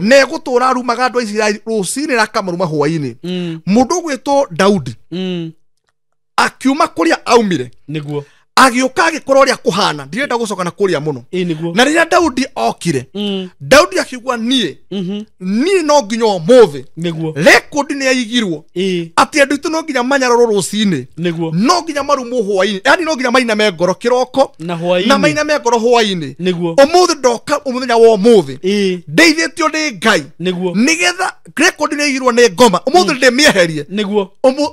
na egutura rumaga andu a isiraeli rucini rakamaruma hwaini mundu mm. ugwitwo daudi mm. akiuma kuria aumire niguo agiuka agikora uria kuhana ndirenda gucoka na kuria muno na riria daudi okire mm. daudi akiugua nie mhm. nie no nginya umuthi rekondi ni yaigirwo ati andu itu no nginya manyarorwo rucini no nginya marumwo hwaini yani no nginya mainame ngoro kiroko na maina mainame ngoro hwaini umuthi ndoka muthenya wa umuthi tio ni ngai nigetha rekondi ni yaigirwo ni ngoma umuthi mm. ndimieherie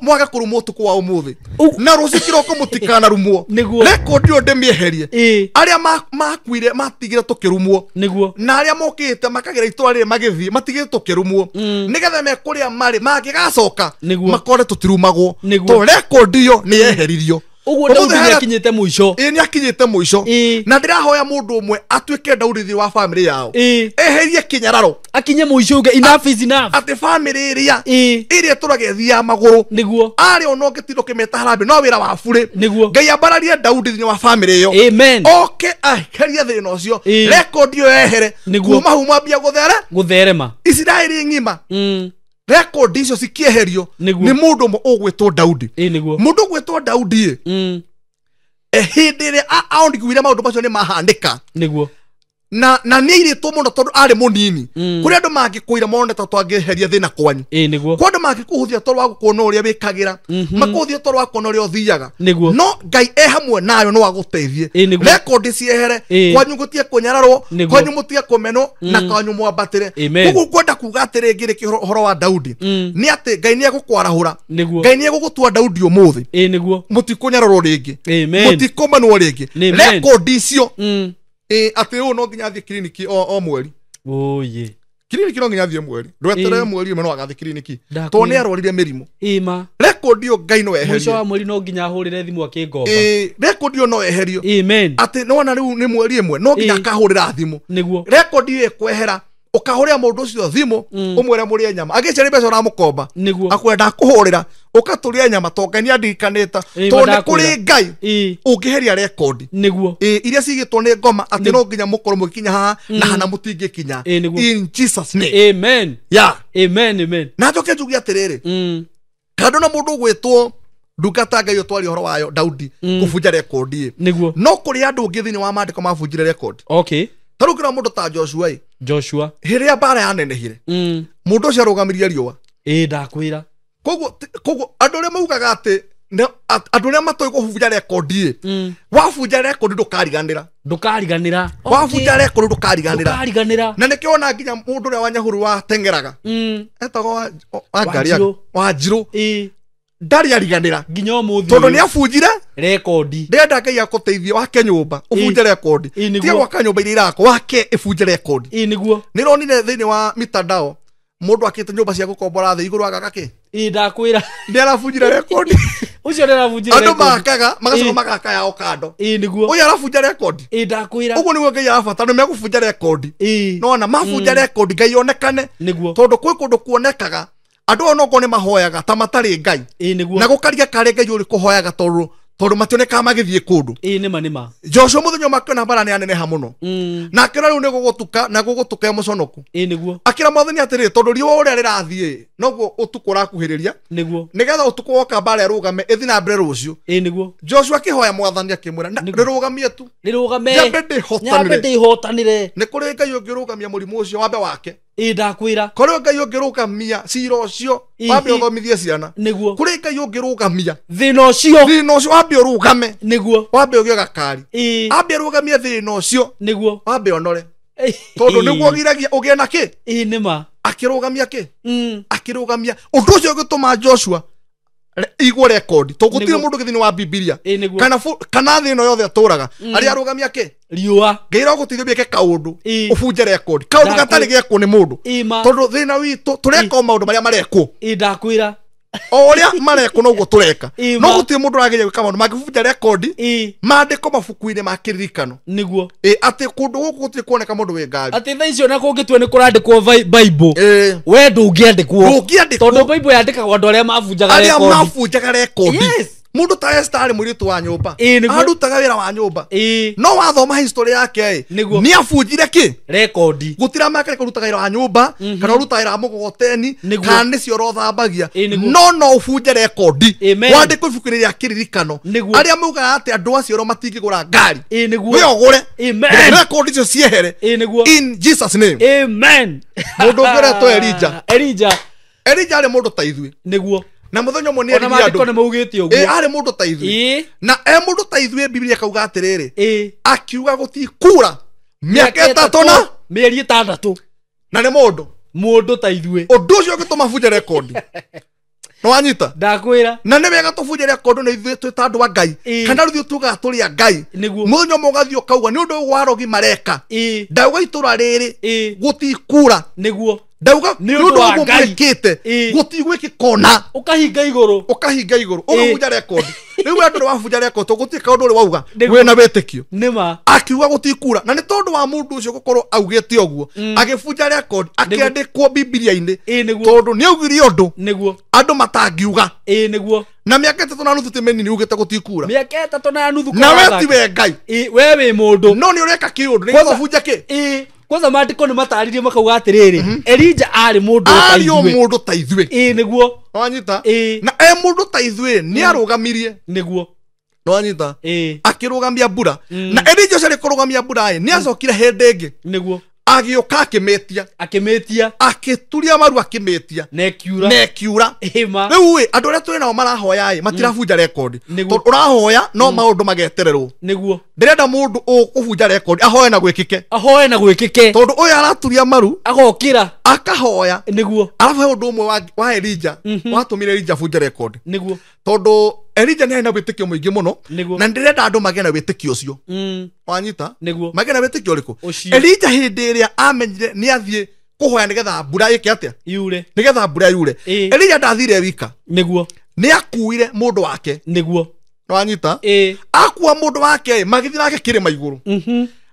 mwaga kurumwo utuku wa umuthi na ruci kiroko mutikana rumwo niguo record yo ndimieherie aria makuire matigire tukirumwo niguo na aria mokite makagera itwa riri magithie matigire tukirumwo mm. nigetha mekuria mari magigacoka makore tutirumagwo to ni yo nieheririo uguo daudi akinyä te må ico ä nä akinyä te må ico na ndä rahoya må ndå å mwe atuä ke daudi thä wa bamä rä yao eherie kä nyararo akinye må ico uge atä bamä rä ria ä rä a tå ragethiaga magå rå nä guo arä ona å ngä tindå kä meta harambe no wä ra waburä nä guo ngai ambararie daudi thä wa bamä rä ä yo oke aherie thä na å cio rekondi ä yo ehere kuma huma mbia gå therema gå therema isiraä ng'ima mm rekondi icio cikieherio nä må ndå må å gwä two daudi må ndå å gwä two daudi hä ndä ä rä a aoniguire maå ndå macio nä mahanä ka nä guo na na nä airä two må no tondå arä må nini mm. kå rä andå mangä kå ira mone ta twangä heria thä na kwanyu kwa andå mangä kå hå thia toro wa gå kuona å rä a wä kagä ra makå mhm. hå thia toro wa kuona å rä a å thiaga no ngai e hamwe nayo no agå teithie rekondi ciehere kwanyu gå tige kå nyararwo kwanyu må tige kå menwo na mm. kwanyu mwambatä re koguo ngwenda kuga atä rä ngä rä kä horo wa daudi mm. nä atä ngai nä egå kwarahå ra ngai nä egå gå tua daudi å må thä må tikå nyararwo rä ngä må tikå menwo rä ngä rekondi icio ä atä å no nginya athiä kiriniki o mweri åyä kiriniki no nginya athiä mweri ndweterere mweri ä me no agathiä kiriniki to nä arwarire mä rimå ma rekondi ä ngai no eherie wa mweri no nginya hå rä re thimå akä ngomba ä yo no eherio amen atä nona rä u nä mweri ä mwe no nginya akahå rä ra thimå nä rekondi ä yo ä kwehera å kahå rä ra må ndå å cio thimå å mwä mm. må rä e nyama agä cia nä mbeca å ramå komba akwenda akå hå rä ra ukaturia nyama tongani ndirikanita to ni kuri ngai ungiheria record niguo iria cigitwo ni ngoma ati no nginya mukorwo mukinya haha na mm. hana mutingikinya in jesus name amen yeah amen amen na njoke njuge atiriri mm. kando na mundu ugwitwo ndungata ngai ũtwari horo wayo daudi mm. kũbunja rekondi nĩguo no kũrĩ andũ ũngĩ thĩinĩ wa maandĩko mabunjire rekondi okay tarä u kä mũndũ ta joshua ĩ joshua hä rä a mbara yanenehire mm. mũndũ ũcio arå gamirie riũa ä ndakwä ra koguo koguo andå arä a maugaga atä andå arä a matoä gå bunja rekondi ä mm. wabunja rekondi ndå kariganä ra ndå kariganä ra wabunja rekondi ndå kariganä ra na nä kä ona nginya mundu ndå å rä a wanyahå rä watengeraga mm. etagwo wa njirå ndarä ariganä ra nginya å må tondå nä abunjire rekondi ndenda ngai akå teithia wake nyå mba å bunje rekondi tiga gwaka nyå mba iria irako wake ä bunje rekondi nä ronire thä inä wa mitandao må ndå akä te nyå mba cia gå kombora thä igå rå agaga kä ä ndakwä ra *laughs* nä *laughs* arabunjire andå makaga magacoka magaka yao kando niguo å yå arabunja rekondi ä ndakwä ra guo nä guo ngai arabata nä megå bunja rekondi nona mabunja mm. rekondi ngai onekane niguo tondå kwä kå ndå kuonekaga andå ao nongo nä mahoyaga ta matarä ngai na gå karia karä ngai å rä kå hoyaga tondå tondu mationekaga magithie kundu ii nima nima joshua muthenyo ona mbara ni aneneha muno mm. na akira gå ni gugutuka na gugutuka e muconoku ii niguo akira mwathani atiriri tondu a rä rirathie noguo utuku urakuhiriria niguo nigetha utuku woka mbara ä ithi na mbere rucio ii niguo akä akihoya mwathani akimwira rirugamie tu rirugame re nä ni kuri ngai ungirugamia murimu ucio wambe wake ä ndakwä ra korä ngai å ngä rå gamia cira å cio wambe å thomithie ciana nä guo kå rä ngai å ngä rå gamia thä na å cio thä na å cio wambe å rå game nä guo wambe å gä gakari wambe å rå gamia thä na å cio nä guo wambe å nore tondå nä guo å giragia å gä e na kä ä nä ma akä rå gamia kä mm. akä rå gamia å ndå å cio å gä tå ma joshua igwo rekondi to gå tirä må ndå gä thä wa bibiria kana thä ä no yothe atå raga arä mm. arå gamia kä riå gå teithio mä bieke kaå ndå å bunje rekondi kaå ndå gatarä gekwo nä må ndå tondå thä na witå tå rekwo maå ndå marä a marekwo ndakwä ra o å rä a marekwo noguo tå no gå tirä må ndå å rageria record ka maå ndå mangä bubunja mandä ko mabuku-inä ma kä ririkano nä e, atä kå ndå gå kå gå tirä kuoneka må ndå wä ngari atä tha icio na kå ngä tua nä kå randä kwo e. we ndå ngä andä kwo tondå baibå yandä kagwo andå arä a mabunjaga rekodi arä a mabunjaga yes mundu ta Esther ari muritu wa nyumba arutaga wira wa nyumba no wathoma history yake ni abunjire ki rekodi gutira make kurutaga wira wa nyumba mhm. kana ruta wira mugogoteni kana ni cio rothambagia no no ubunje rekodi wande kwifukire ya kiririkano aria mugaga ati andu acio ro matingigura ngari we ogure rekodi icio ciehere in Jesus name amen mundu ngeretwo Elija Elija Elija ari mundu ta ithuĩ niguo na muthenya mwe nä arigirandåmaugäte å guo arä må ndå ta ithuä na e må ndå ta ithuä bibilia akauga atä rä rä akiuga gå kura mä aka ätatå na mä eri ätandatå na nä må ndå må ndå ta ithuä å ndå å cio å gä tå mabunje rekondi *laughs* nä wanyita ndakwä na nä wega tå bunje rekondi na ithuä twä ta andå a ngai kana rä thiå tugaga tå rä a ngai må thenya må gathiä å kauga nä å ndå warogi mareka ndauga itå ra rä rä gå tikura nä guo ndauga nä å ndå guo mwä te gå tigwä kä kona å kahinga igå rå å kahinga igå rå å gabunja rekondi rä u andå rä wabunja rekondi tå gå tirä kaå ndå å rä wauga wä na wä tä kio nä ma akiuga gå tikura na nä tondå wa må ndå å cio gå korwo augä te å guo mm. agä bunja rekondi akä andä kwo bibiria-inä tondå nä augire å ndå andå matangiuga nä guo na mä aka ätatå na nuthu tä mä nini ugä te gå tikura mä aka ätatå na nuthu na we ti we ngai we wä må ndå no nä å reka kä å ndå nä bunja kä kwanza mandĩko nä mataririe makauga atĩrĩrĩ mhm. elija arĩ mũndũ arĩ o ndå ta ithuĩ ĩĩ nĩguo wanyita na e ndå ta ithuĩ mm. nĩ arũgamirie akä rå gamia mbura mm. na elija ũcio arĩ kũrũgamia mbura ĩ nä acokire ngä nä guo agioka akimetia akimetia akituria maru akimetia nekiura nekiura hima riu wi andu a turi nao marahoya i matirabunja record urahoya no mm. maundu magetererwo niguo ndirenda mundu ukuhunja record ahoe na gwikike ahoe na gwikike tondu yå araturia maru agokira akahoya niguo arafu he undu umwe wa elija mhm. watumire elija bunja record niguo tondu elija nä na wä tä kio må ingä må no na ndä renda andå na wä tä kio å cio mm. wanyita magä na wä tä kio å rä elija hä ndä ä rä a amenyire nä athiä kå hoya nä getha mbura ä ke atä yure nä getha mbura yure elija ndathire wika nä nä akuire må ndå wake nä wanyita akua må ndå wake magä thiä nake kä rä ma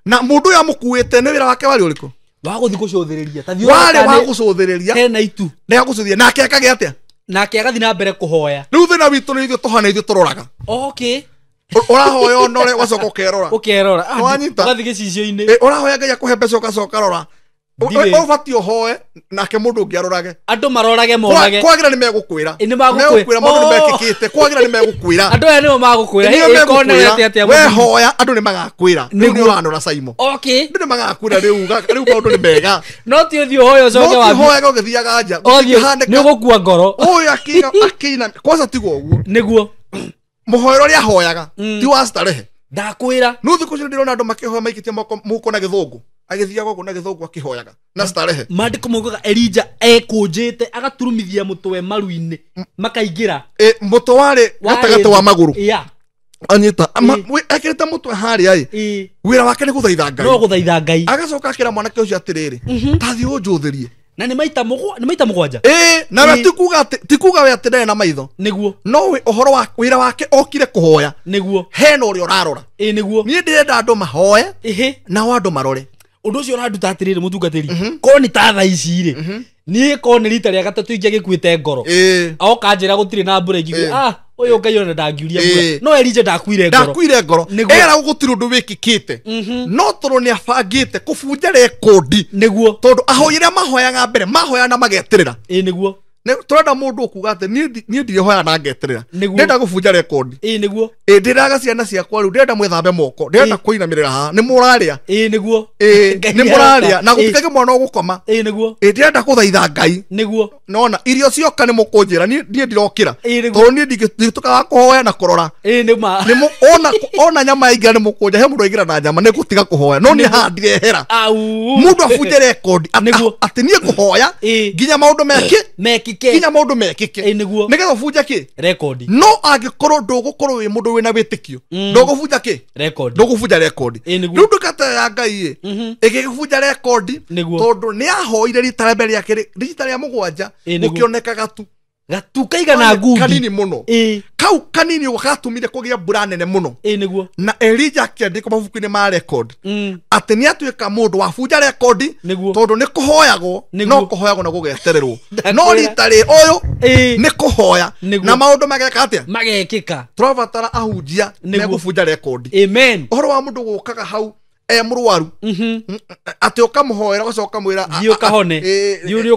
na må ndå å yå amå wake warä å rä kå wagå thiä gå cå thä rä ria warä wa gå cå thä na itu nä agå cå nake akagä atä nake agathi na mbere kuhoya riu thina witu ni ithuĩ tũhanaithio tũroraga okay ũrahoya onore ũgacoka ũkerora ũkerora ah, ũgathi gĩcicio-inĩ ũrahoya ngai he mbeca ũgacoka rora ubatiä å hoe nake må ndå å ngä arorage andå marorage morage kwagä ra nä megå kwä ra megå kwä ra maå oh. ndå nä mekä kä te kwagä ra nä megå kwä ra andå aya nä o magå kwä ra wehoya andå nä magakwä ra rä u nä å ranora caimo ndå nä magakwä ra rä u rä u maå ndå nä mega no ti å thiä å hoya å coke wahoyaga å gä thiaga nja nä å gå kua ngoro å yå akä ina kwanza tigwo å guo nä guo må hoero rä ahoyaga mm. ti wa starehe ndakwä ra nä å thikå cio nä ndä rona andå makä hoya maikä tie moko må huko na gä thå ngå agithia kuna na akihoyaga na starehe mandä kå maugaga elija ekå agaturumithia mutwe maruine mm. makaingira e muto wale må wa maguru ya anyita ama rä te må hari ai a wä ra wake nä gå ngai no gå ngai agacoka akira ra mwanake ucio atiriri mhm. ta thi unjutherie na ni maita thä ni maita må e na na tikuga we atire na maitho niguo no å horo wa wira wake okire kuhoya niguo he no uri urarora e niguo å rarora ä nä guo niä ndä renda andå marore undu ucio ũranduta atiriri muthungatiri mhm. korwo ni ta thaa ici-rĩ mhm. niä korwo nä rita rä a gatatå ingä kuä te ngoro oka njä ra gå tirä na mbura ingä ah å yå ngai ona ndangiuria no erinje ndakuire ndakuire ngoro era gå tirä å ndå wä kä kä te no tondå nä abangä te kå niguo tondu nä guo tondå ahoyi rä a mahoyaga mbere mahoyaga na mageterera ä nä guo tũrenda mũndũ ũkuga atĩ niĩ ndirĩ hoya na ngeterera ndĩrenda gũbunja rekondi ĩ nĩguo ĩ ndĩraga ciana ciakwa rĩu ndĩrenda mwĩthambe moko ndĩrenda kũinamĩrĩra haha nĩ mũrarĩa ĩ nĩguo ĩ nĩ mũrarĩa na gũtikage mwana ũgũkoma ĩ nĩguo ĩ ndĩrenda gũthaitha ngai nĩguo nona irio cioka nĩ mũkũnjĩra niĩ ndirokĩra tondũ niĩ ndingĩtuĩkaga kũhoya na kũrora ĩ nĩma nĩ ona ona nyama yaingĩra nĩ mũkũnja he mũndũ aingĩra na nyama nĩ gũtiga kũhoya no niĩ haha ndirehera mũndũ abunje rekondi atĩ niĩ ngũhoya nginya maũndũ mekĩ mekike nginya maundu mekike ĩ nĩguo nigetha ũbunja kĩ rekondi no angĩkorwo ndũgũkorwo wĩ mũndũ wĩna wĩtĩkio mm. ndũgũbunja kĩ rekondi ndũgũbunja rekondi rĩu ndungata ya ngai ĩ mm-hmm. gä rekondi tondå nä ahoire rita rĩa mbere rĩake rita rĩa mũgwanja gũkĩoneka gatu gatu kaigana ngundi kanini mũno kau kanini gä a mbura nene må ĩ nĩguo na elija akĩandĩkwo mabuku-inĩ ma atä mm. atuä ka må ndå wabunja tondå nä kå hoyagwo no hoyagwo na getererwo no rita rĩ nä kå hoya na maũndũ mageka ka tå rabatara ahunjia megũbunja å horo wa mũndũ gũkaga hau e mũrwaru mhm. mm, eh, atĩ ũkamũhoera ũgacoka mwĩra ũkamwĩra eh, mweri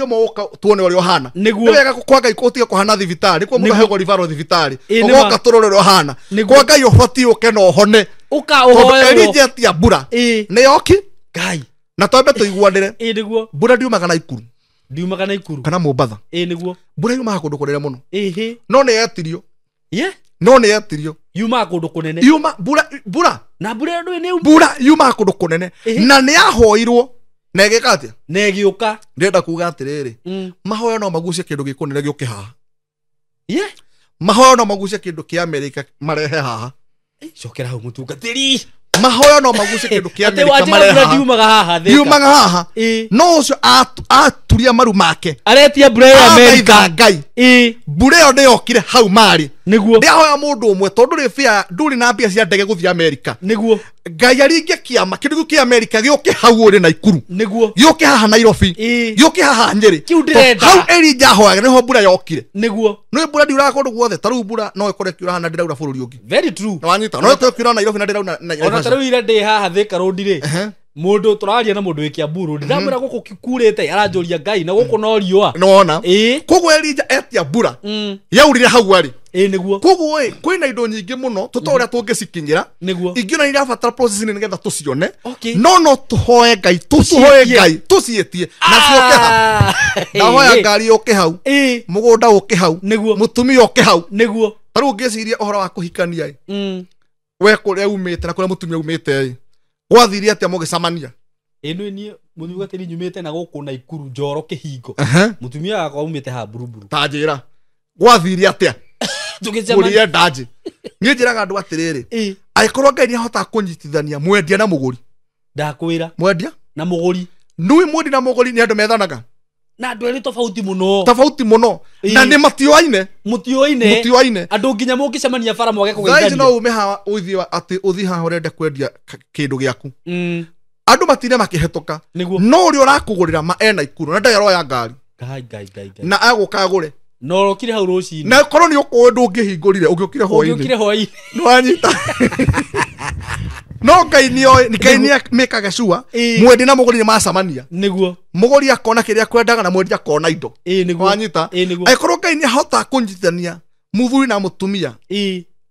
ũmwe ũka tuone ũrĩa ũhana nĩ wega kwa ngai ũtige kũhana thibitarĩ kwa mũndũ ahegwo ribaro thibitarĩ ũgoka tũrore ũrĩa ũhana kwa ngai ũbatiĩ ũke na ũhone tondũ elijeti ya mbura nĩ yoki ngai na twambe tũiguanĩre mbura umaga na ikuru ndiumaga na ikuru kana mũmbatha ĩĩ nĩguo mbura yumaga kũndũ kũnene mũno ĩhĩ no nĩ yetirio no nĩ yetirio yumaga kũndũ kũnene yuma mbura mbura na mbura ndu ni mbura yumaga kå ndå kå nene na nä ahoirwo na ä gä ka atä na ä gä å ka ndärenda kuga atä rä mm. rä mahoyo no magucia kä ndå gä kå nene gä å kä haha mahoyo no magucia kä ndå america marehe haha cokera hau no magucie kä ndå marehe haha no å cio gũturia maru make aretia mbura ya amerika ngai mbura ĩyo ndĩyokire hau marĩ nĩguo ndĩahoya mũndũ ũmwe tondũ ndũrĩ fia ndũrĩ na mbia cia ndege gũthiĩ amerika niguo ngai aringe kĩama kĩndũ gĩu kĩa amerika gĩũke hau ũrĩ naikuru nĩguo gĩũke haha nairobi gĩũke haha nyĩrĩ hau ĩrinja hoyaga nĩho mbura yokire nĩguo nĩ mbura ndiuraga kũndũ guothe ta rĩu mbura no ĩkore kiura hana ndĩraura bũrũri ũngĩ very true na wanyita no ĩkore kiura nairobi na ndĩraura ona ta rĩu ira ndĩ haha thĩka rũndi rĩ mundu turaria na mundu wi kiamburu ndiramwira mm -hmm. guku kurite aranjuria ngai na guku no riwa nona e? koguo elija etia mbura mm. yaurire hau ari ä e, nä koguo ä kwä na indo nyingi muno no tå ta å rä a tå ngä cikinyä ra ingä okay. no no tuhoe ngai tå ngai tå na ah! mm. na ha na hoya ngari å hau må mugunda nda hau niguo mutumi å hau niguo taru ngä ciria å horo wa kå hikania we kuria umite na kuria mutumi umite må gwathire atia mugicemania ĩno niĩ mũthuri gatĩri te na gũkũ na ikuru njoro kĩhingo mũtumia wakwa umĩte ha buruburu ta ndanjä niä njä raga andå atä rä rä angä korwo ngai kå nyitithania mwendia na ndakwä ra mwendia na ri nui mwendi na ri nä andå methanaga na andå erä tofauti må no tofauti må no na nä matiåaine måtiåaine aine andå nginya må ngä cemania bara mwage kå geithania no ume ha uthi atä uthi haha å rende kwendia kä ndå gä aku mm. andå matine makä hetoka no å rä a å rakå gå rä ra ma ena ikuro na ya ngari na agå kagå re norokire hau rucinä na korwo nä å kå ndå ngä hingå rire å gä å kire hwainä nä wanyita *laughs* no ngainio nikainia mekaga sure mwendi na muguri ni macamania niguo muguri akona kiria kwendaga na mwendi akona indo wanyita aikorwo ngai ni ahota kunyitithania muthuri na mutumia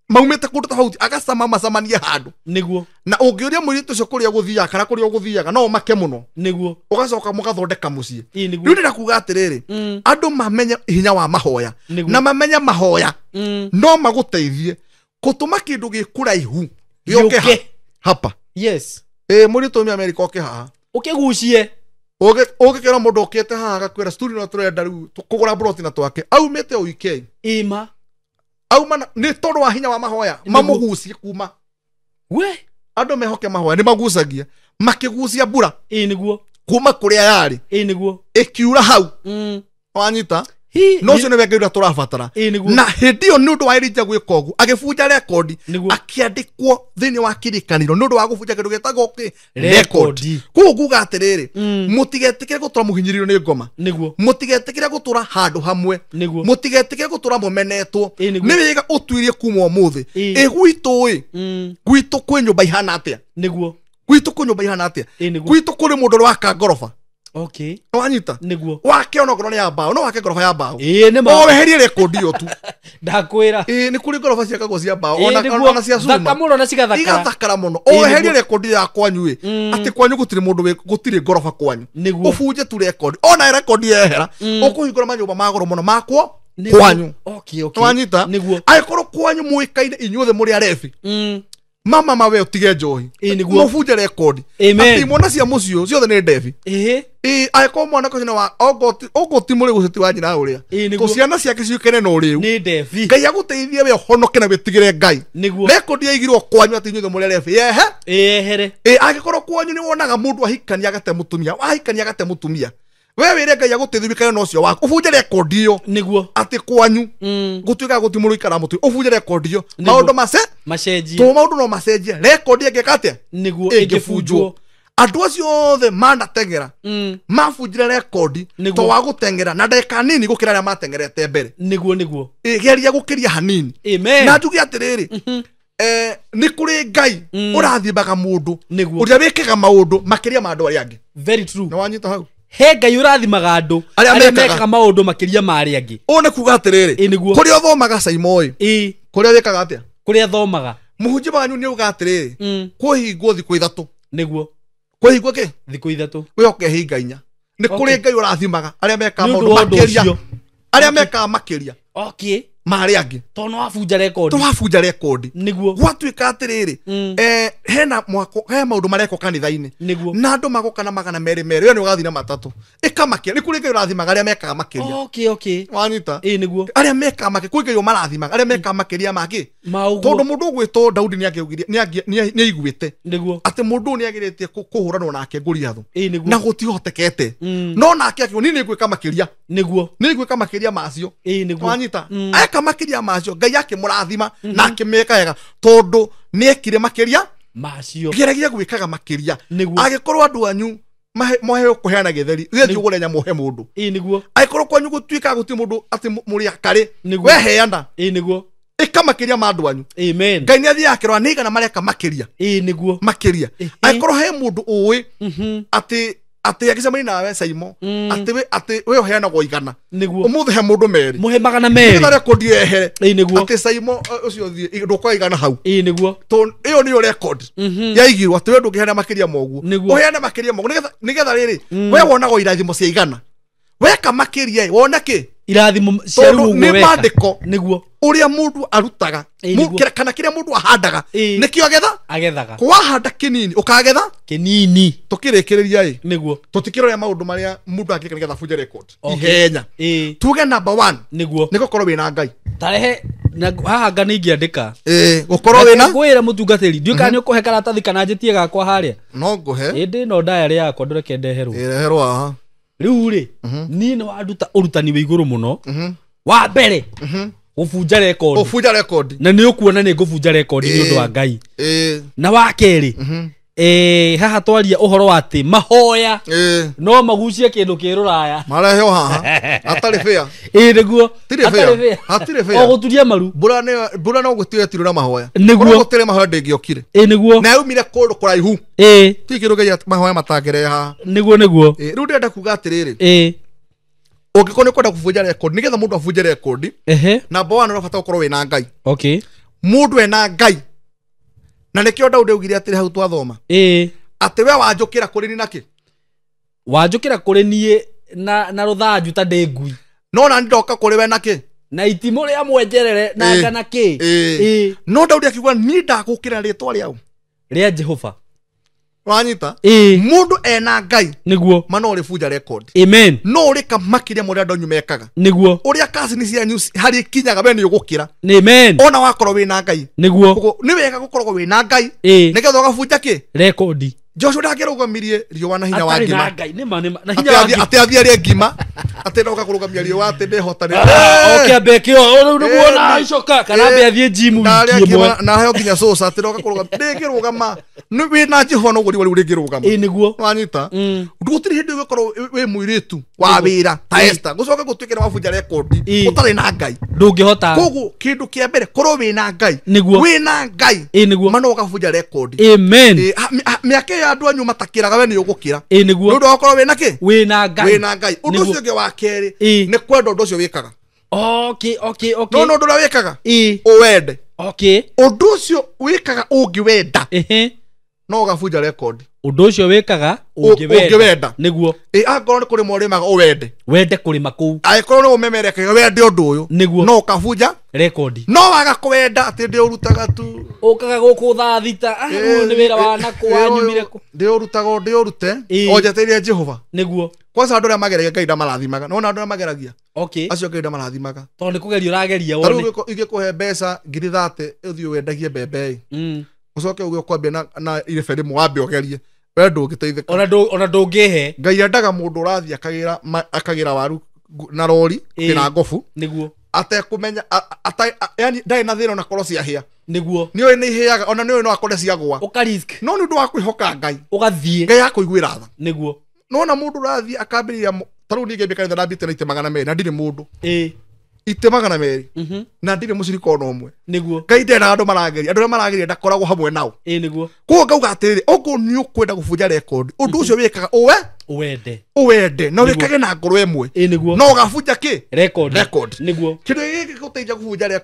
maumite kundu tofauti agacama macamanie handu niguo na ungiuria mwiritu ucio kuria guthiaga kana kuria uguthiaga no make muno niguo ugacoka mugathondeka mucii riu ndä rakuga atiriri mm. andu mamenye hinya wa mahoya na mamenye mahoya mm. no maguteithie gutuma kindu gikura ihu gioke hapa yes ä må ritå mi amerika å kä haha å kä gucie å gä kä ra må ndå å kä te haha gakwä ra no tå renda rä u kå gå ra mbroti na twake aumä te å ik ima auma nä tondå wa hinya wa mahoya mamå gucie kuma we andå mehoke mahoya nä magucagia makä gucia mbura ä nä guo kuma kå rä a yarä ä nä guo ä kiura hau mm. wanyita no cio nä we ngai a tå rabatara na hä ndä ä yo nä å ndå wa ärija gwä mm. mm. ka å guo agä bunja rekondi akä thä inä wa kirikaniro nä å ndå wa gå bunja kä ndå gä tagwo kä nguga atä rä rä må tigetä kä re gå tå ra må hinyä rä nä ngoma må tigetä kä re gå tå ra handå hamwe må tigetä kä re gå tå ra må menetwo nä wä ga å tuirie kuma å må thä ä gwitå ä gwitå kwä nyå mba ihana atä a gwitå kwä nyå mba ihana atä a gwitå kå rä må ndå å rä wakangoroba okay wanyita niguo wake ona ngoroba ya mbaũ no wake ngoroba ya mbaũ o weherie rekondi ĩyo tu *laughs* ndakwĩra ĩ nĩ kũrĩ ngoroba ciakagwo cia mbaũ cia cuma na cigathakara mũno o weherie rekondi ya kwanyu ĩ mm. atĩ kwanyu gũtirĩ mũndũ gũtirĩ ngoroba kwanyu ũbunje tu rekondi ona rekondi yehera mm. ũkũhingũra manyũmba ma goro mũno makwo kwanyu wanyita angĩkorwo kwanyu mwĩkaine inyuothe mũrĩ arebi mm mama mawe utige njohi må bunje rekodi atä mwana cia må ciå ciothe nä ndebi agäkorwo mwana kacina wa ongå ti må rä gå citi wa njira å rä a gå ciana ciake ciukene na å rä u ngai agå teithie we honoke na wä tigä re ngai rekodi yaigirwo kwanyu atä inyuothe må rä a rebi yehe agä korwo kwanyu nä wonaga må ndå ahikania agate må tumia wahikania agate må tumia we wä re ngai agå teithä wikare na å cio waku å bunje rekondi ä yo nä atä kwanyu mm. gå tuä kaga gå timå rå ikara må tå å bunje rekondi ä yo maå ndå mace maå ndå no macenjie rekondi ä ngä ka atä nä guo ä ngä bunjwo andå acio mandatengera mm. mabunjire rekondi to wa gå tengera na ndeka nini gå kä ra arä a matengerete mbere niguo niguo ä geria gå kä ria hanini na njuge atä rä rä nä kå rä ngai å mm. rathimbaga må ndå å rä a wä kaga maå ndå makä ria ma andå arä angä nä wanyita hau he ngai å rathimaga andå arä a mekaga maå ndå makä ria marä angä å nä kuga atä rä rä kå rä a å thomaga caimoä kå rä a wä kaga atä a kå rä a thomaga må hunjä wanyu nä å ga atä rä mm. rä kwä hingwo thikå ithatå nä guo kwä hingwo kä thikå ithatå wä hoke hinga inya nä kå rä ngai å rathimaga arä a mekaga maå ndå makä ria arä a mekaga makä ria marä angä to nä wabunja rekondi nä guo gwatuä ka atä rä rä hena mwako he maundu mareko kanithaini niguo na ndu magoka na magana meri meri yo ni ugathi na matatu ä kamakä rä kå rä ngä rathimaga arä a okay, okay. wanita ä niguo arä a mekaga makä kå ngä marathimaga arä a mekaga makä ria mangä tondå må ndå ni gwä two daudi nä aiguä te niguo atä må ndå å nä agä rä tie kå hå ranwo nake na gå tihotekete mm. no nake akio ni nä ngwä ka ni ria niguo nä ngwä ka makä ria macio wanyita mm. eka makä macio ngai akä må rathima na mm-hmm. akä meka wega tondå nä ekire makiria macio geragia gwikaga makiria agikorwo andu anyu moheo kå heana gä theri gä thiä å gå renya må ndå ä nä guo angä korwo kwanyu gå tuä kaga gå tirä må ndå atä må rä akarä weheana ä nä guo ä kamakä ria ma andå anyu ngai nä athiä yakä rwa nä igana mareka makä ria nä guo makä ria angä korwo he må ndå å ä atä atä agäcemani nawe caimo mm. atä we å heana gwaigana å må the he må ndå merä må he magana merä rekod yehere atä caimo å cio thiä ndå kwaigana hau nä ä yo nä yo rekod yaigirwo atä we ndå ngä heana makä ria moguo å heane makä ria moguo nä getha rä rä mm. we wonagwo irathimo cia igana weka makä ria wona kä irathimo cia rungu ni mandiko niguo uria mundu arutaga kana kiria mundu ahandaga nikio agetha agethaga kwaahanda kinini ukagetha kinini tukirikiriria i niguo tutikirore maundu maria mundu angika nigetha bunje record ihenya tuge number 1 niguo nigukorwo wina ngai tarehe haha nga nä ingä andä ka gåkorwo wä na ngwä ra må tungatä ri ndiå kana mhm. nä å kå he karatathi kana njä tie gakwa harä a no ngå he ä ndä no ndayarä yakwa ndå reke ndeherwo ä reherwo haha riu ri mhm. ni ni wanduta urutani wa iguru muno mhm. wa mbere mhm. gubunja rekodi na ni ukuona ni ngubunja rekodi ni undu wa ngai na wa keri haha twaria uhoro wa ati mahoya no magucie kindu kiruraya marehe haha *laughs* atari fea niguo atari guo atari gå turia maru mbura no gå tä tirå ra mahoya niguo gå mahoya ndä ngä okire ä niguo na yaumire kuru kuraihu kå raihu ä ti kä rå geia mahoya matangereha niguo niguo rä ru ndenda kuga atiriri rä rä ũngĩkorwo nĩ kwenda kũbunja rekondi nĩgetha mũndũ abunje rekondi namba wana ũrabatara gũkorwo wĩna ngai okay. mũndũ ena ngai na nikio daudi atä rä hau twathoma ĩĩ atä we wanjå kä ra kå rä ni nakä wanjå kä ra kå rä niä na, na rå thanju ta ndä ngui no na nä ndoka kå rä we na kä na itimå rä a mwenjerere na ngana kä no daudi akiuga niä ndagå kä ra rä twa rä au rä a jehova e. mundu ena ngai niguo mana uri bunja record amen no uri kamakiria muri andu mekaga niguo ni kasini news hari kinyaga we ni ugukira amen ona wakorwo wina ngai niguo ni wega gukorwo wina ngai e. nigetha ugabunja ki record joshua ndangärågamirie riå na hinya wa ngimaatiathia rä ngima atä ndoka kå rå gamia riå atä ndähotanäokäambe kä o nginya cåca atä ndoka kå rå gama ndä ngä rå gama wä na jehova noguo riwa rä u rä ngä rå gama niguo wanyita mm. gå tirä hä ndä å gä korwo wä må irä tu wa wä ra ta gå coke gå tuä ke nä wabunja rekondi gå tarä na ngai ndå ngä hota koguo kä ndå kä a mbere korwo wä na ngai niguo wä na ngai niguo manoga bunja rekondi mä aka andå anyu matakiraga we nä å gå kä ra ä nä guo å ndå wä na kä wä na ngai wä na ngai å ndå å cio å ngä wa kerä nä kwenda å ndå å cio wä kaga no no ndå å rä a wä kaga å wende å ndå å cio wä kaga å ngä wenda no ũgabunja rekondi ũndũ ũcio wĩkaga ũngĩwenda nĩguo ĩ akorwo kuri mori maga uwende wende kũrĩma kũu angĩkorwo nĩ ũmemerekega wende undu uyu niguo no ũkabunja rekondi no waga kuwenda ati ndi urutaga tu ũkaga gũkũ thaa thita ah, ni wira wa na ndi urutaga ndi urute oje onjeteire jehova niguo kwanza andå arä a mageragia ngai ndamarathimaga no andå arä a mageragia okay. acio ngai ndamarathimaga to nä kũgeria urageria woni kå he besa ngiri thate å thiä wendagie mbembe mm ucoke uge ukwambia na, na irebe rĩmwe wambe ũgerie we ndå ona he ngai endaga mũndũ ũrathiĩ akagĩra akagĩra waru na rori na ngobu nĩguo atekũmenya yani ndarĩ na thĩna onakorwo ciahĩa nĩguo nĩũĩ nĩ ihĩaga ona nĩũĩ no akore ciagũa ũkarisk no nĩ ũndũ wa kwĩhoka ngai ũgathiĩ ngai ratha tha nĩguo nona mũndũ ũrathiĩ akambĩrĩria tarĩu ningĩ mbĩkanitha ndambĩte na ite magana merĩ na ndirĩ må ndå itemaga na meri mhm. na ndire må cirika å mwe niguo ngai ndä na andå marageria andå arä a ndakoragwo hamwe nao e koguo ngauga atä rä rä å kå nä å kwenda gå bunja rekodi å ndå å mhm. cio wä kaga å wende na wä kage na ngoro ä mwe no å gabunja kä record kä ndå gä gä gå teithia gå bunja mawira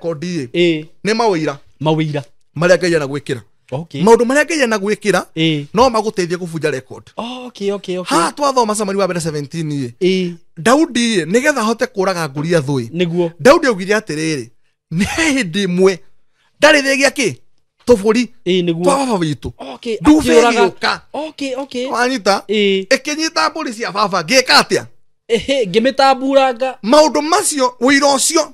ä nä mawä ira mawä ira marä a ngai ana gwä kä ra okay. marä a ngeire na gwikira e. no maguteithie kubunja record oh, okay, ha twathoma samari wa mbere 17 e. daudi nigetha hote kuraga nguria thui niguo daudi augire atiriri ni hindi imwe ndarä thä gä a tå bå ri twababa witå oh, gä å ka wanyita ä kä nyita mbå ri cia baba ngä ka atä a ngä mä tamburanga maå ndå macio wä ira å cio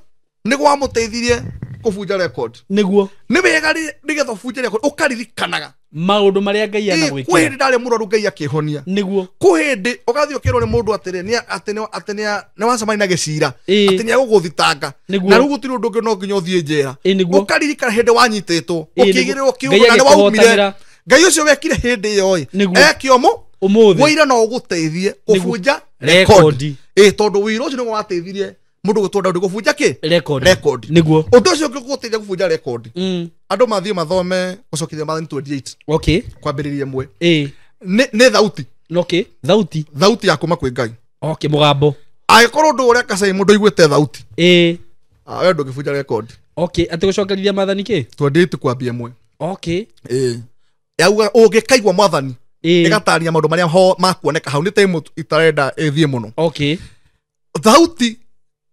nä gwamå teithirie kubuja record niguo ni wega nigetha ubunje record ukaririkanaga maundu maria ngai ana gwikira kuhindi ndari muroru ngai akihonia niguo kuhindi ugathii ukirwo ni mundu atiri ni ati ati ni wacamani na gicira ati ni aguguthitanga na riu gutiri undu ungi no nginya njera ukaririkana hindi wanyititwo ukigirwo ukiuga na ni waumire ngai ucio wekire hindi iyo ekiomo umuthi waira no uguteithie kubunja record ä tondå wä ra å wateithirie må ndå gå twenda ki ndå gå bunja kä nä guo å ndå å cio å gå teithia gå bunja mm. andå mathiä mathome gå cokithia mathani kwambä rä ria mwe nä thauti okay. thauti thauti ya kuma kwä ngai okay, mugambo gambo angäkorwo å ndå å rä a kacai må ndå aiguä te thauti ah, we ndå ngä bunja atä gå cokerithia mathani kä twendäti kwambia mwe yauga å ngä kaigua mwathani ĩgataria maå maria ho makuoneka hau nä ta itarenda ĩthiä muno okay thauti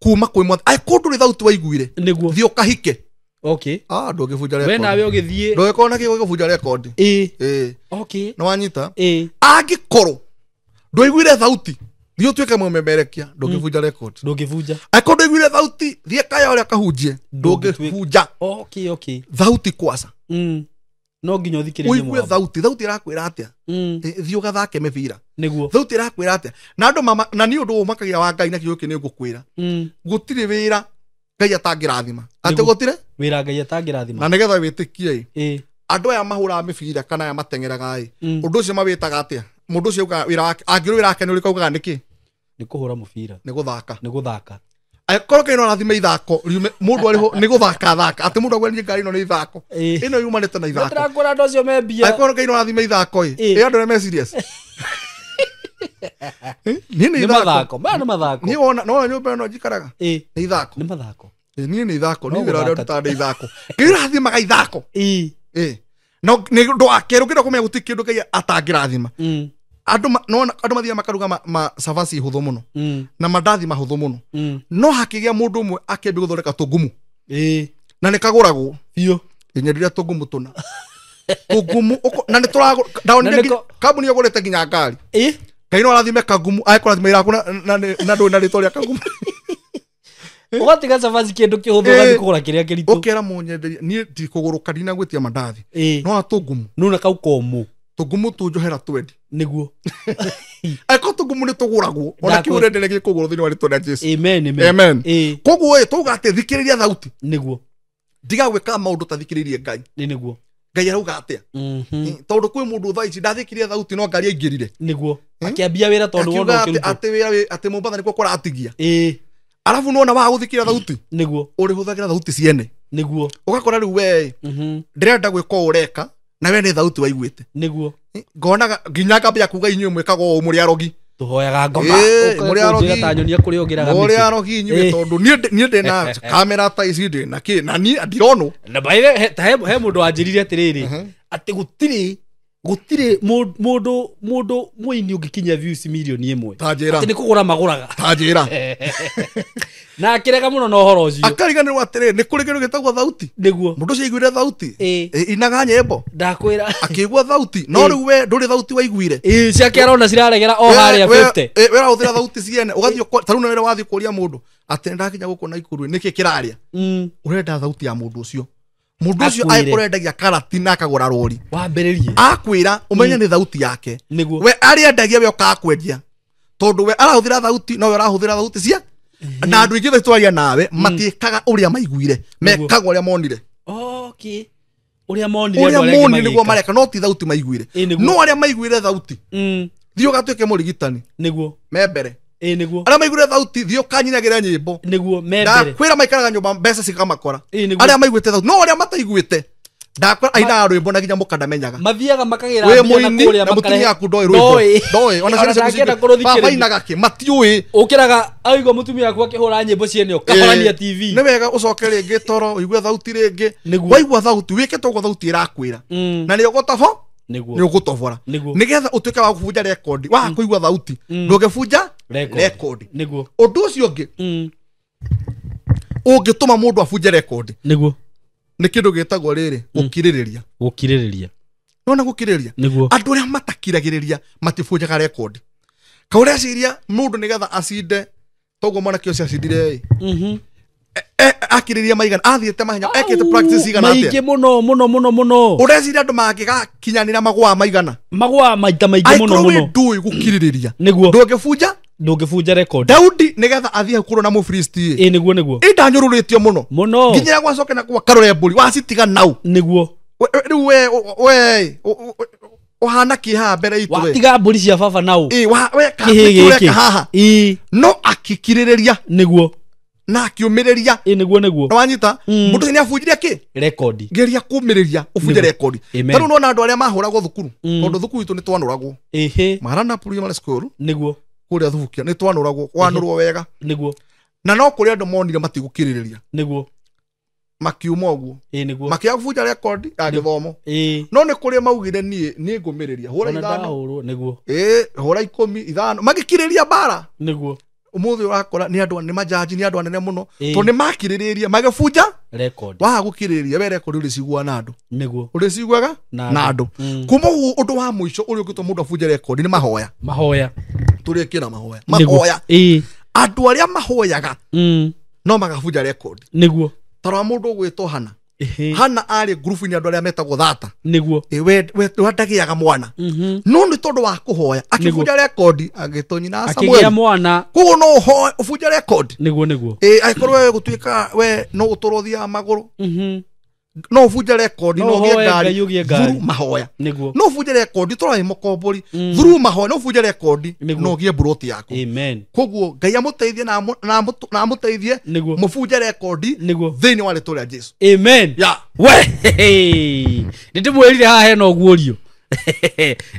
kuma kwä mwathi kå ndå rä thau twaiguire niguo thiä å kahike ah, ndå ngä bunja nawe å gä thiä ndågäkorwo na kä gå gä bunja rekondi nä wanyita angä korwo ndwaiguire thauti thiä å tuä ke mwememerekia ndå ngä bunja mm. ndå ngä bunja angä korwo ndwaiguire thauti thiä kaya å rä a kahunjie ndå ngä bunja thauti kwaca mm no nginya ũthikĩrĩrie mwathi ũigue thauti thauti ĩrakwĩra atĩa mm. thiĩ ũgathake mĩbira nĩguo thauti ĩrakwĩra atĩa na andũ mama na nĩ ũndũ ũmakagia wa ngai na kiugo kĩu nĩ ngũkwĩra mm. gũtirĩ wĩra ngai atangĩrathima atĩ gũtirĩ wĩra ngai atangĩrathima na nĩgetha wĩtĩkie ĩ andũ aya mahũraga mĩbira kana aya mateng'eraga ĩ mm. ũndũ ũcio mawĩtaga atĩa mũndũ ũcio augaga wĩra wake angĩrwo wĩra wake nĩ ũrĩkaugaga nĩkĩ nĩ kũhũra mũbira nĩ gũthaka nĩ gũthaka angĩkorwo kä *laughs* no arathima ithako må ndå arä ho nä gå thaka thaka atä må ndå agwä ngari no nä ithako ä no yumanä te na ithakoangä kä no arathima ithako ä andå arä a mecirias nä nyå mba ä no njikaraga nä ithako niä nä ithako nä wä ra å rä a ndutaga nä ithako kä rathimaga ithako na ndå akerå kä rä a kå megå ti kä ndå kä atangä rathima andå nona makaruga ma, ma savasi hå muno mm. na mandathi mahå muno må no mm. no hakĩgĩa mũndå å mwe akĩambia gå thondeka tå ngumu na nä kagå ragwo biå nyendä rä a tå na tå ngumu na nä tå radaonire kambuni agå rä te nginya ngari ngai no arathime kangumu agäkorwo rathima iraku na ndå na rä twa rä a kangumu ũgatiga cabaci kĩndũ kĩhũthũ ũgathi kũgũra kĩrĩa kĩritũ ũkĩra mũnyenderia niĩ ndikũgũrũka ndinagwĩtia mandathi no atũngumu nuna kau komũ tungumu tu njohera twendi niguo ako *laughs* tungumu ni tuguragwo ona kiu urendere gikugurwo thiini wa ritwa ria jesu amen amen amen koguo ä twauga atä thikiriria thauti niguo ndigagwäkaga maå ndå tathikiririe ngai niguo ngai arauga atä a mhm. tondå kwä må ndå thaa ici ndathikiririe thauti no ngari aingä rire niguo akäambia wä ra tondå atä må mbatha nä kuo kåratigia arabu nona waga gå thikira thauti niguo å rä hå thagä ra thauti ciene niguo å gakora rä u we mhm. ndä renda gwä ka å reka na we nä thauti waiguä te nä guo ngonaga nginya ngambia kuga inyuä mwä kaga å må rä arogi tå hoyaga ngomatanyå rä å ngä raga arogi inyuä tondå niä ndä na kamera *laughs* ta ici ndä na kä na niä ndirona he må ndå wanjä rire atä rä rä uh-huh. atä gå tirä gutire må ndå må ndå views million yemwe tajira ni kugura maguraga tajira *laughs* na kirega muno no horo å cio akariganä rwo atä rä nä kå rä kä ndå gä tagwo thauti e inaga nyämbo ndakwira akigwa thauti no rä u we ndå rä thauti waiguire ciake arona ciraregera o haria a wä rahå thä thauti ciene å taruna tarä wathi kuria mundu atenda kå ria må ndå atä nä na ikå rä nä kä kä thauti ya mundu ucio mundu ucio akorwo endagia karati na akagura rori ra akwira umenye hmm. ni thauti yake we aria endagia we å kwendia tondu we arahuthira thauti no we urahuthira thauti cia na andå ingi twaria nawe hmm. matiikaga uria maiguire mekaga uria monire okay uria monire uria monire mareka no ti thauti maiguire no aria maiguire thauti hmm. thiä å gatuä ke må rigitani nä guo membere ä nä arä a maiguä thauti thiå kanyinagä ra nyä mbo ndakwä ra maikaraga nyå mba mbeca cikamakora arä a maiguä thauti no arä a mataiguä te ndakwä ainaga rwä mbo na nginya må kanamenyaga mathiaga makagä ra wä må ini na må tini yaku ndoä rwä ona onaainaga kä matiå ä å kä raga aigua må tumia waku akä hå ra nyä mbo ciene å tv nä wega å coke toro å thauti rä ngä waigua thauti wä ke toguo thauti ä rakwä mm. na nä å gå tobo nä å gå tobora nä getha å tuä ke wa gå rekondi wakå mm. igua thauti mm. ndå ngä rekondi å ngä ucio ungi ungituma mm. mundu abunje rekondi niguo nä kä ndå gä tagwo rä rä mm. gå kirä rä ria gå kirä rä ria nona gå kirä rä ria nä andå arä a matakiragä rä ria matibunjaga kaå rä aciria må ndå nä getha acinde toguo mwanake å cio acindire mm-hmm. e, e, akirä ria maigana athiä te mahenya ekä te må no må no må no må no å reciria andå mangä gakinyanä ra magåa maigana magåa maita maingä må no må no ndå gå kirä rä ria nä guo ndå ngä bunja ndungibunja rekodi daudi nigetha athie kurwo na mufilisti ĩ nĩguo nĩguo indanyũrũrĩtio muno muno nginya gwacoke na gwakarore mbũri wacitiga nau nĩguo rĩu we we ũhana kä haha mbere itå watiga mbũri cia baba naũ wekahä haha no agĩkirä rä ria nä guo na akiumä rä ria ä nä guo nä guo wanyita må mm. ndå nä abunjire kä rekondi geria kũmä rä ria å bunje rekondi tarä u nona andå arä a mahå ragwo thukuru mm. tondå thukuru itå nä twanå ragwo maranapurimarescol nä guo kuria thubukia ni twanuragwo wanurwo mhm. wega niguo na no kuria andu monire matigukiriria niguo makiuma uguo makiavunja rekodi ya githomo no ni kuria maugire nie ni ngumiriria hura ithano niguo eh hura ikumi ithano magikiriria bara niguo umuthi urakora ni andu ni majaji ni andu anene muno to ni makiririria magibunja record wa gukiriria we record uri cigua na andu niguo uri ciguaga na andu kumu undu wa muico uri ukitwa mundu abunje record ni mahoya mahoya tå rä na mahoya mahoya andå arä a mahoyaga mm. no magabunja nä guo tarwa må ndå å gwä two hana hana arä ngurubu andå arä a metagwo thata nä wendagä aga mwana mhm. no nä tondå wa kå hoya akä bunja rekondi agä tå nyina mwana koguo no å bunja rekondi nä guo nä guo agä korwo we gå tuä ka we no å tå rwo magå rå no vunje rekodi no gie ngari thuru mahoya niguo no vunje rekodi toroe mukomburi mm. thuru mahoya no vunje rekodi no gie broti yako amen koguo ngai amuteithie na na amuteithie muvunje rekodi thiini wa wale tora jesu amen ya we ndindimwirire haha no guorio *laughs*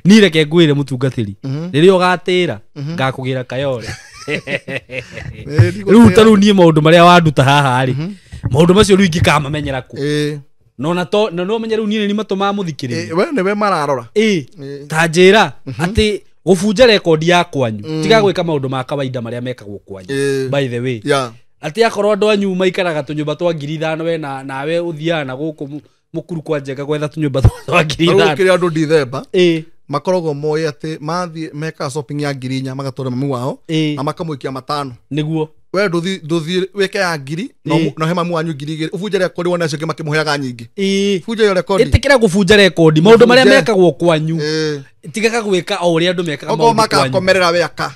ni reke nguire mutungatiri mhm. riria ugatira mhm. ngakugira kayore *laughs* riu ta riu nie maundu maria wanduta haha ri mhm maundu macio riu ingä kamamenyera kå nona to na no menye riu niä nä matå we nä we mararora ta njä ra atä gå rekondi ya kwanyu mhm. tiga gwä ka maå ndå ma kawaida marä mekagwo kwanyu by the way yeah. atä akorwo andå anyu maikaraga tå twa ngiri ithano we na nawe å thiaga na gå kå kwa njega gwetha tå *laughs* twa ngiri ithano ithanokå rä dithemba ndithemba makoragwo moä atä mathiä mekaga ya ngiri inya magatå ra mami wao na makamwä matano nä we thiä wä ke ya ngiri no he mamu wanyu ngiri igä rä å bunje rekondi wona cio ngä makä må heaga nyingä bunje yo ä tä kä ra gå bunja rekondi maå ndå marä a mekagwo kwanyu tigaka gwä ka o å rä a andå mekaga okorwo aka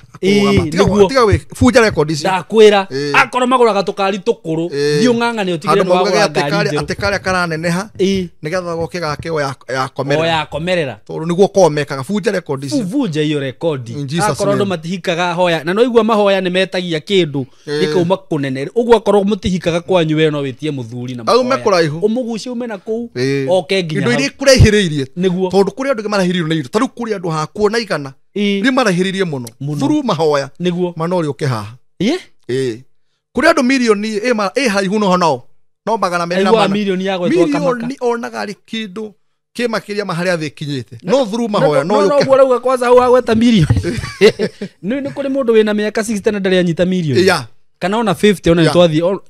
bunja rekondi icio ndakwĩra akorwo magũraga tũkari tũkũrũ thiĩ ũng'ang'ane ũtigireatä karĩa karaneneha nĩ getha goke gake yakomerera tondũ nĩguo komekaga bunja rekondi icio bunja iyo rekondi akorwo andũ matihikaga hoya na noigua mahoya nĩ metagia kĩndũ gĩkauma kũnene ũguo akorwo mũtihikaga kwanyu we no wĩtie mũthuri na aume kũraihu ũmũgucie ume na kũu oke nginya indo iria kũraihĩrĩirie nĩguo tondũ kũrĩ andũ marahĩrĩirio nĩ irio tarĩu kũrĩ andũ hakuona igana nä marahä må no thuru mahoya nä guo mana å rä å kä haha kå rä andå mirioni ä haihu no honao no magana mermirioni onaga rä kä ndå kä makä ria maharä a thä kinyä te no thuru mahoya noguo rauga kwanza hau hagweta mirioni nä kå rä må ndå wä na mä aka na ndarä anyita mirioni kana ona 50 ona yeah. nitwathi oh,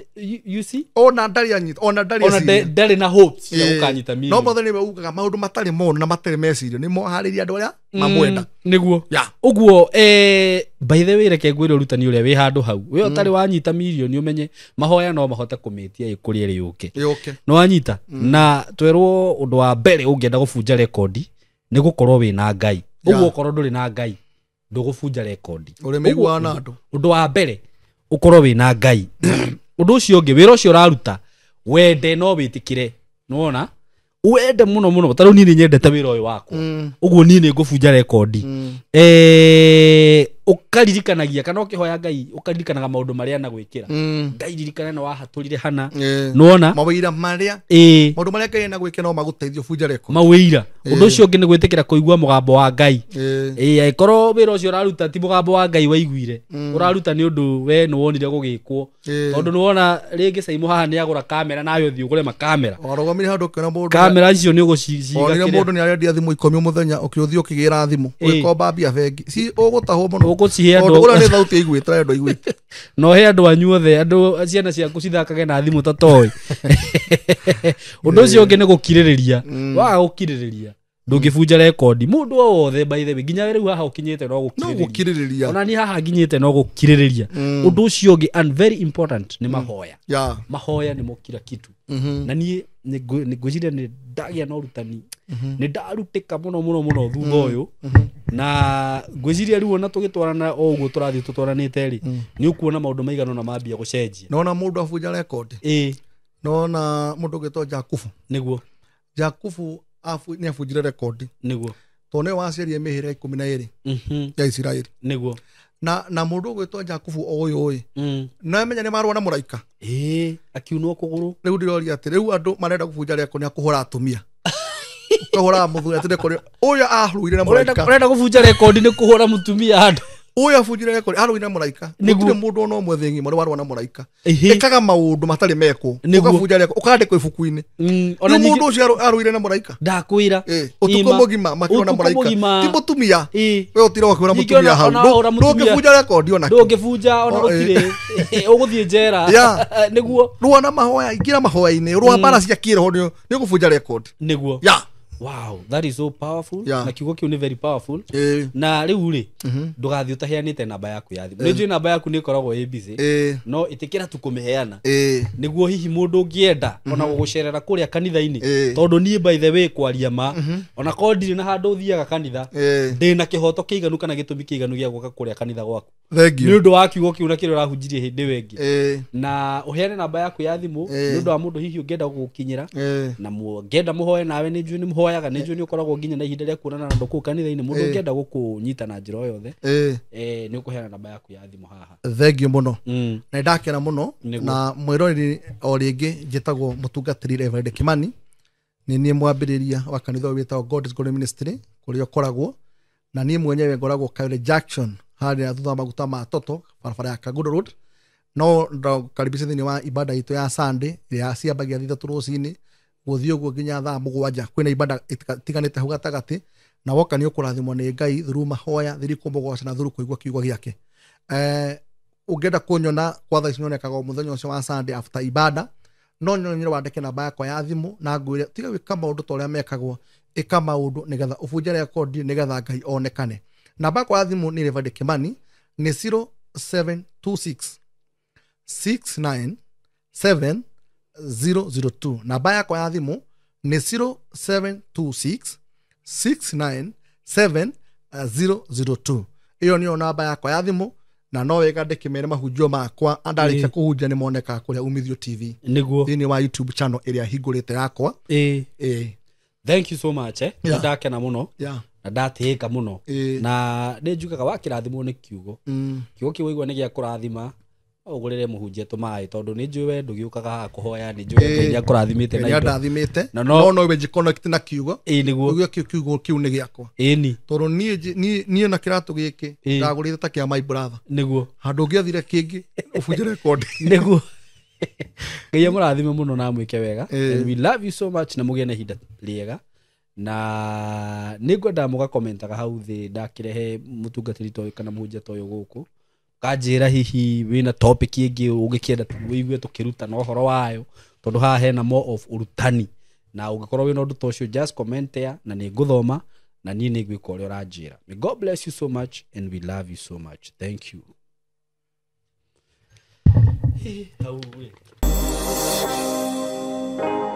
you, see ona ndari anyita ona ndari ona ndari na hopes ya ukanyita mimi no bothe ni ugaga maundu matari mona na matari mecirio ni mohariria andu aria mamwenda mm, niguo yeah. uguo eh by the way reke ngwire urutani uria wi handu hau we utari mm. wanyita milioni umenye mahoya no mahote kumitia ikuri iri yuke yuke no wanyita mm. na twerwo undu wa mbere ungienda gubunja rekodi ni gukorwo wi na ngai uguo yeah. ukorwo nduri na ngai ndugubunja rekodi urimiguana andu undu wa mbere ukorwo wä na ngai å *clears throat* ndå å cio å ngä wä ra å cio å raruta wende no wä tä kä re nona wende må no må no tarä u niä nä nyendete wä ra å yå wakwa å guo niä nä ngå ukaririkanagia kana ukihoya ngai ukaririkanaga maundu maria na gwikira mm. ngai ririkana na wahaturire hana nuona mawira maria ee maundu maria ngai na gwikira no maguteithio funja reko mawira undu ucio ngi ni gwitikira kuigua mugambo wa ngai ee aikorwo wira ucio uraruta ti mugambo wa ngai waiguire uraruta mm. ni undu we ni wonire gugikwo tondu ni wona ringi caimu haha ni agura kamera nayo thi ugure makamera warugamire handu kana mundu kamera icio ni uguciga kire mundu ni arendia thimu ikomi muthenya ukiuthio kigira thimu ugikomba bia bengi si ugutahwo muno gå cihe andå aiguä andå ciana ciaku cithakage na thimå tatoä å *laughs* ndå å cio å ngä nä gå kirä rä ria mm. waga gå kirä rä ria ndungibunja rekondi mundu o wothe by nginya haha ona haha no mm. mm. mahoya kitu mm-hmm. na Mhm. nä ndarutä ka må no må no må no thutha å mhm. mhm. na ngwä ciria rä u ona tå gä twarana o å guo tå rathiä tå twaranä te rä nä å kuona maå ndå maigana ona mambia gå cenjia nona må ndå abunja rekondi ä nona må ndå å gä two jakubu nä guo jakubu nä abunjire rekondi nä guo tondå nä wacerie mä hä ra ikå mi na ä rä ya isiraeli nä guo na na må ndå å gwä two jakubu o å yå ä mm. namenya nä marua na må raika akiunwo kå gå rå rä u ndä roria atä rä u andå marenda gå bunja rekoni akå hå ra atumia kahora muthuri atire kore uya ahruire na muraika urenda kubunja record ni kuhora mutumia andu uya bunjire record ahruire na muraika gutire mundu ona umwe thingi mari warwa na muraika ikaga maundu matari meko ukabunja record ukande ko ibukuini ona ni mundu ucio ahruire na muraika ndakwira utuko mugima makiona muraika ti mutumia we utire wakiona mutumia hau ndungibunja record ona ndungibunja ona gutire uguthie njera niguo rwana mahoya ingira mahoya-ini rwa mm. mbara cia kiroho ni ukubunja record niguo ya yeah wow that is so powerful yeah. na kiugo kiu ni very powerful eh. na riu ri mhm. ndugathi mm -hmm. utaheanite namba yaku ya thimu eh. namba yaku ni ikoragwo ä mbici eh. no itikira tukumiheana eh. niguo hihi mundu ungienda mm -hmm. ona mhm. gugucerera kuria kanitha eh. tondu nie by the way kwaria ma mm -hmm. ona korwo ndirĩ na handå thiaga kanitha eh. ndä eh. na kä hoto kana gä tå mi kä iganu kanitha gwaku nä å wa kiugo kä na kä rä a å na å namba yaku ya thimå eh. nä å wa må hihi å ngenda gå na ngenda må nawe nä njui nä må woyaga nä njå nä å koragwo nginya na ihinda rä a kuonana na andå kå u kanitha-inä må ndå å eh. ngä gå kå nyita na njä ra o yothe eh. eh, nä å kå heana namba yaku ya thimå haha thengio må no na nä ndakena må no na mwäroreri o rä ngä njä tagwo må tungatä ri kimani nä niä mwambä rä ria wa kanitha å wä tagwo god's glory ministry kå rä a å koragwo na niä mwenyewe ngoragwo kawre jackson harä thutha wa maguta ma toto barabara ya kagudo road no ndakaribisha thä inä wa ibada itå ya sunday ä rä a ciambagia thithatå rå cinä guthio guo nginya thaa mugwanja kwina ibada tiganite hau gatagati na woka ni ukurathimwo ni ngai thuru mahoya thiri kumugwaca na thuru kuigua kiugo giake eh ungienda kunyona kwa thaa ici nionekaga muthenya ucio wa sunday after ibada no nyonyere wandike namba yakwa ya thimu na nguire tiga gwika maundu ta uria mekagwo ika maundu nigetha ubunje rekondi nigetha ngai onekane namba yakwa ya thimu ni rivadi kimani ni 0726 69 7 002 namba yakwa ya thimu ni 0726 697002 uh, iyo niyo namba yakwa ya thimu na no wega ndikimere mahunjio makwa ndarikia kuhunjia ni monekaga kuria umithio tv niguo thiini wa youtube channel iria hingurite yakwa e. e. thank you so much eh? yeah. ndakena muno yeah na ndatihika muno e. na ni njugaga wakirathimwo ni kiugo mm. kiugo kiu waigua ni gia kurathima ugurire muhunjia tumae tondu ni njui we ndugiukaga haha kuhoya ni njui kenya kurathimite na ndathimite no no we jiconnect na kiugo ii guo niguo kiu kiu kiu ni giakwa ini tondu ni ni ni na kiratu giki ndagurite ta kia my brother niguo handu ngiathire kingi ubunjire kondi *laughs* niguo ngai amurathime muno na mwike wega we love you so much na mugie na ihinda riega na nä ngwendaga må gakomentaga hau thä ndakä rehe må tungatä ri kana må hunjia ta gå kå kanjira hihi wina topic ingi ungikienda tuigue tukiruta na horo wayo tondu haha hena more of urutani na ungikorwo wina undu ta ucio just comment ya na ni nguthoma na niĩ nĩ ngwĩka ũrĩa ũranjĩra may god bless you so much and we love you so much thank you hey,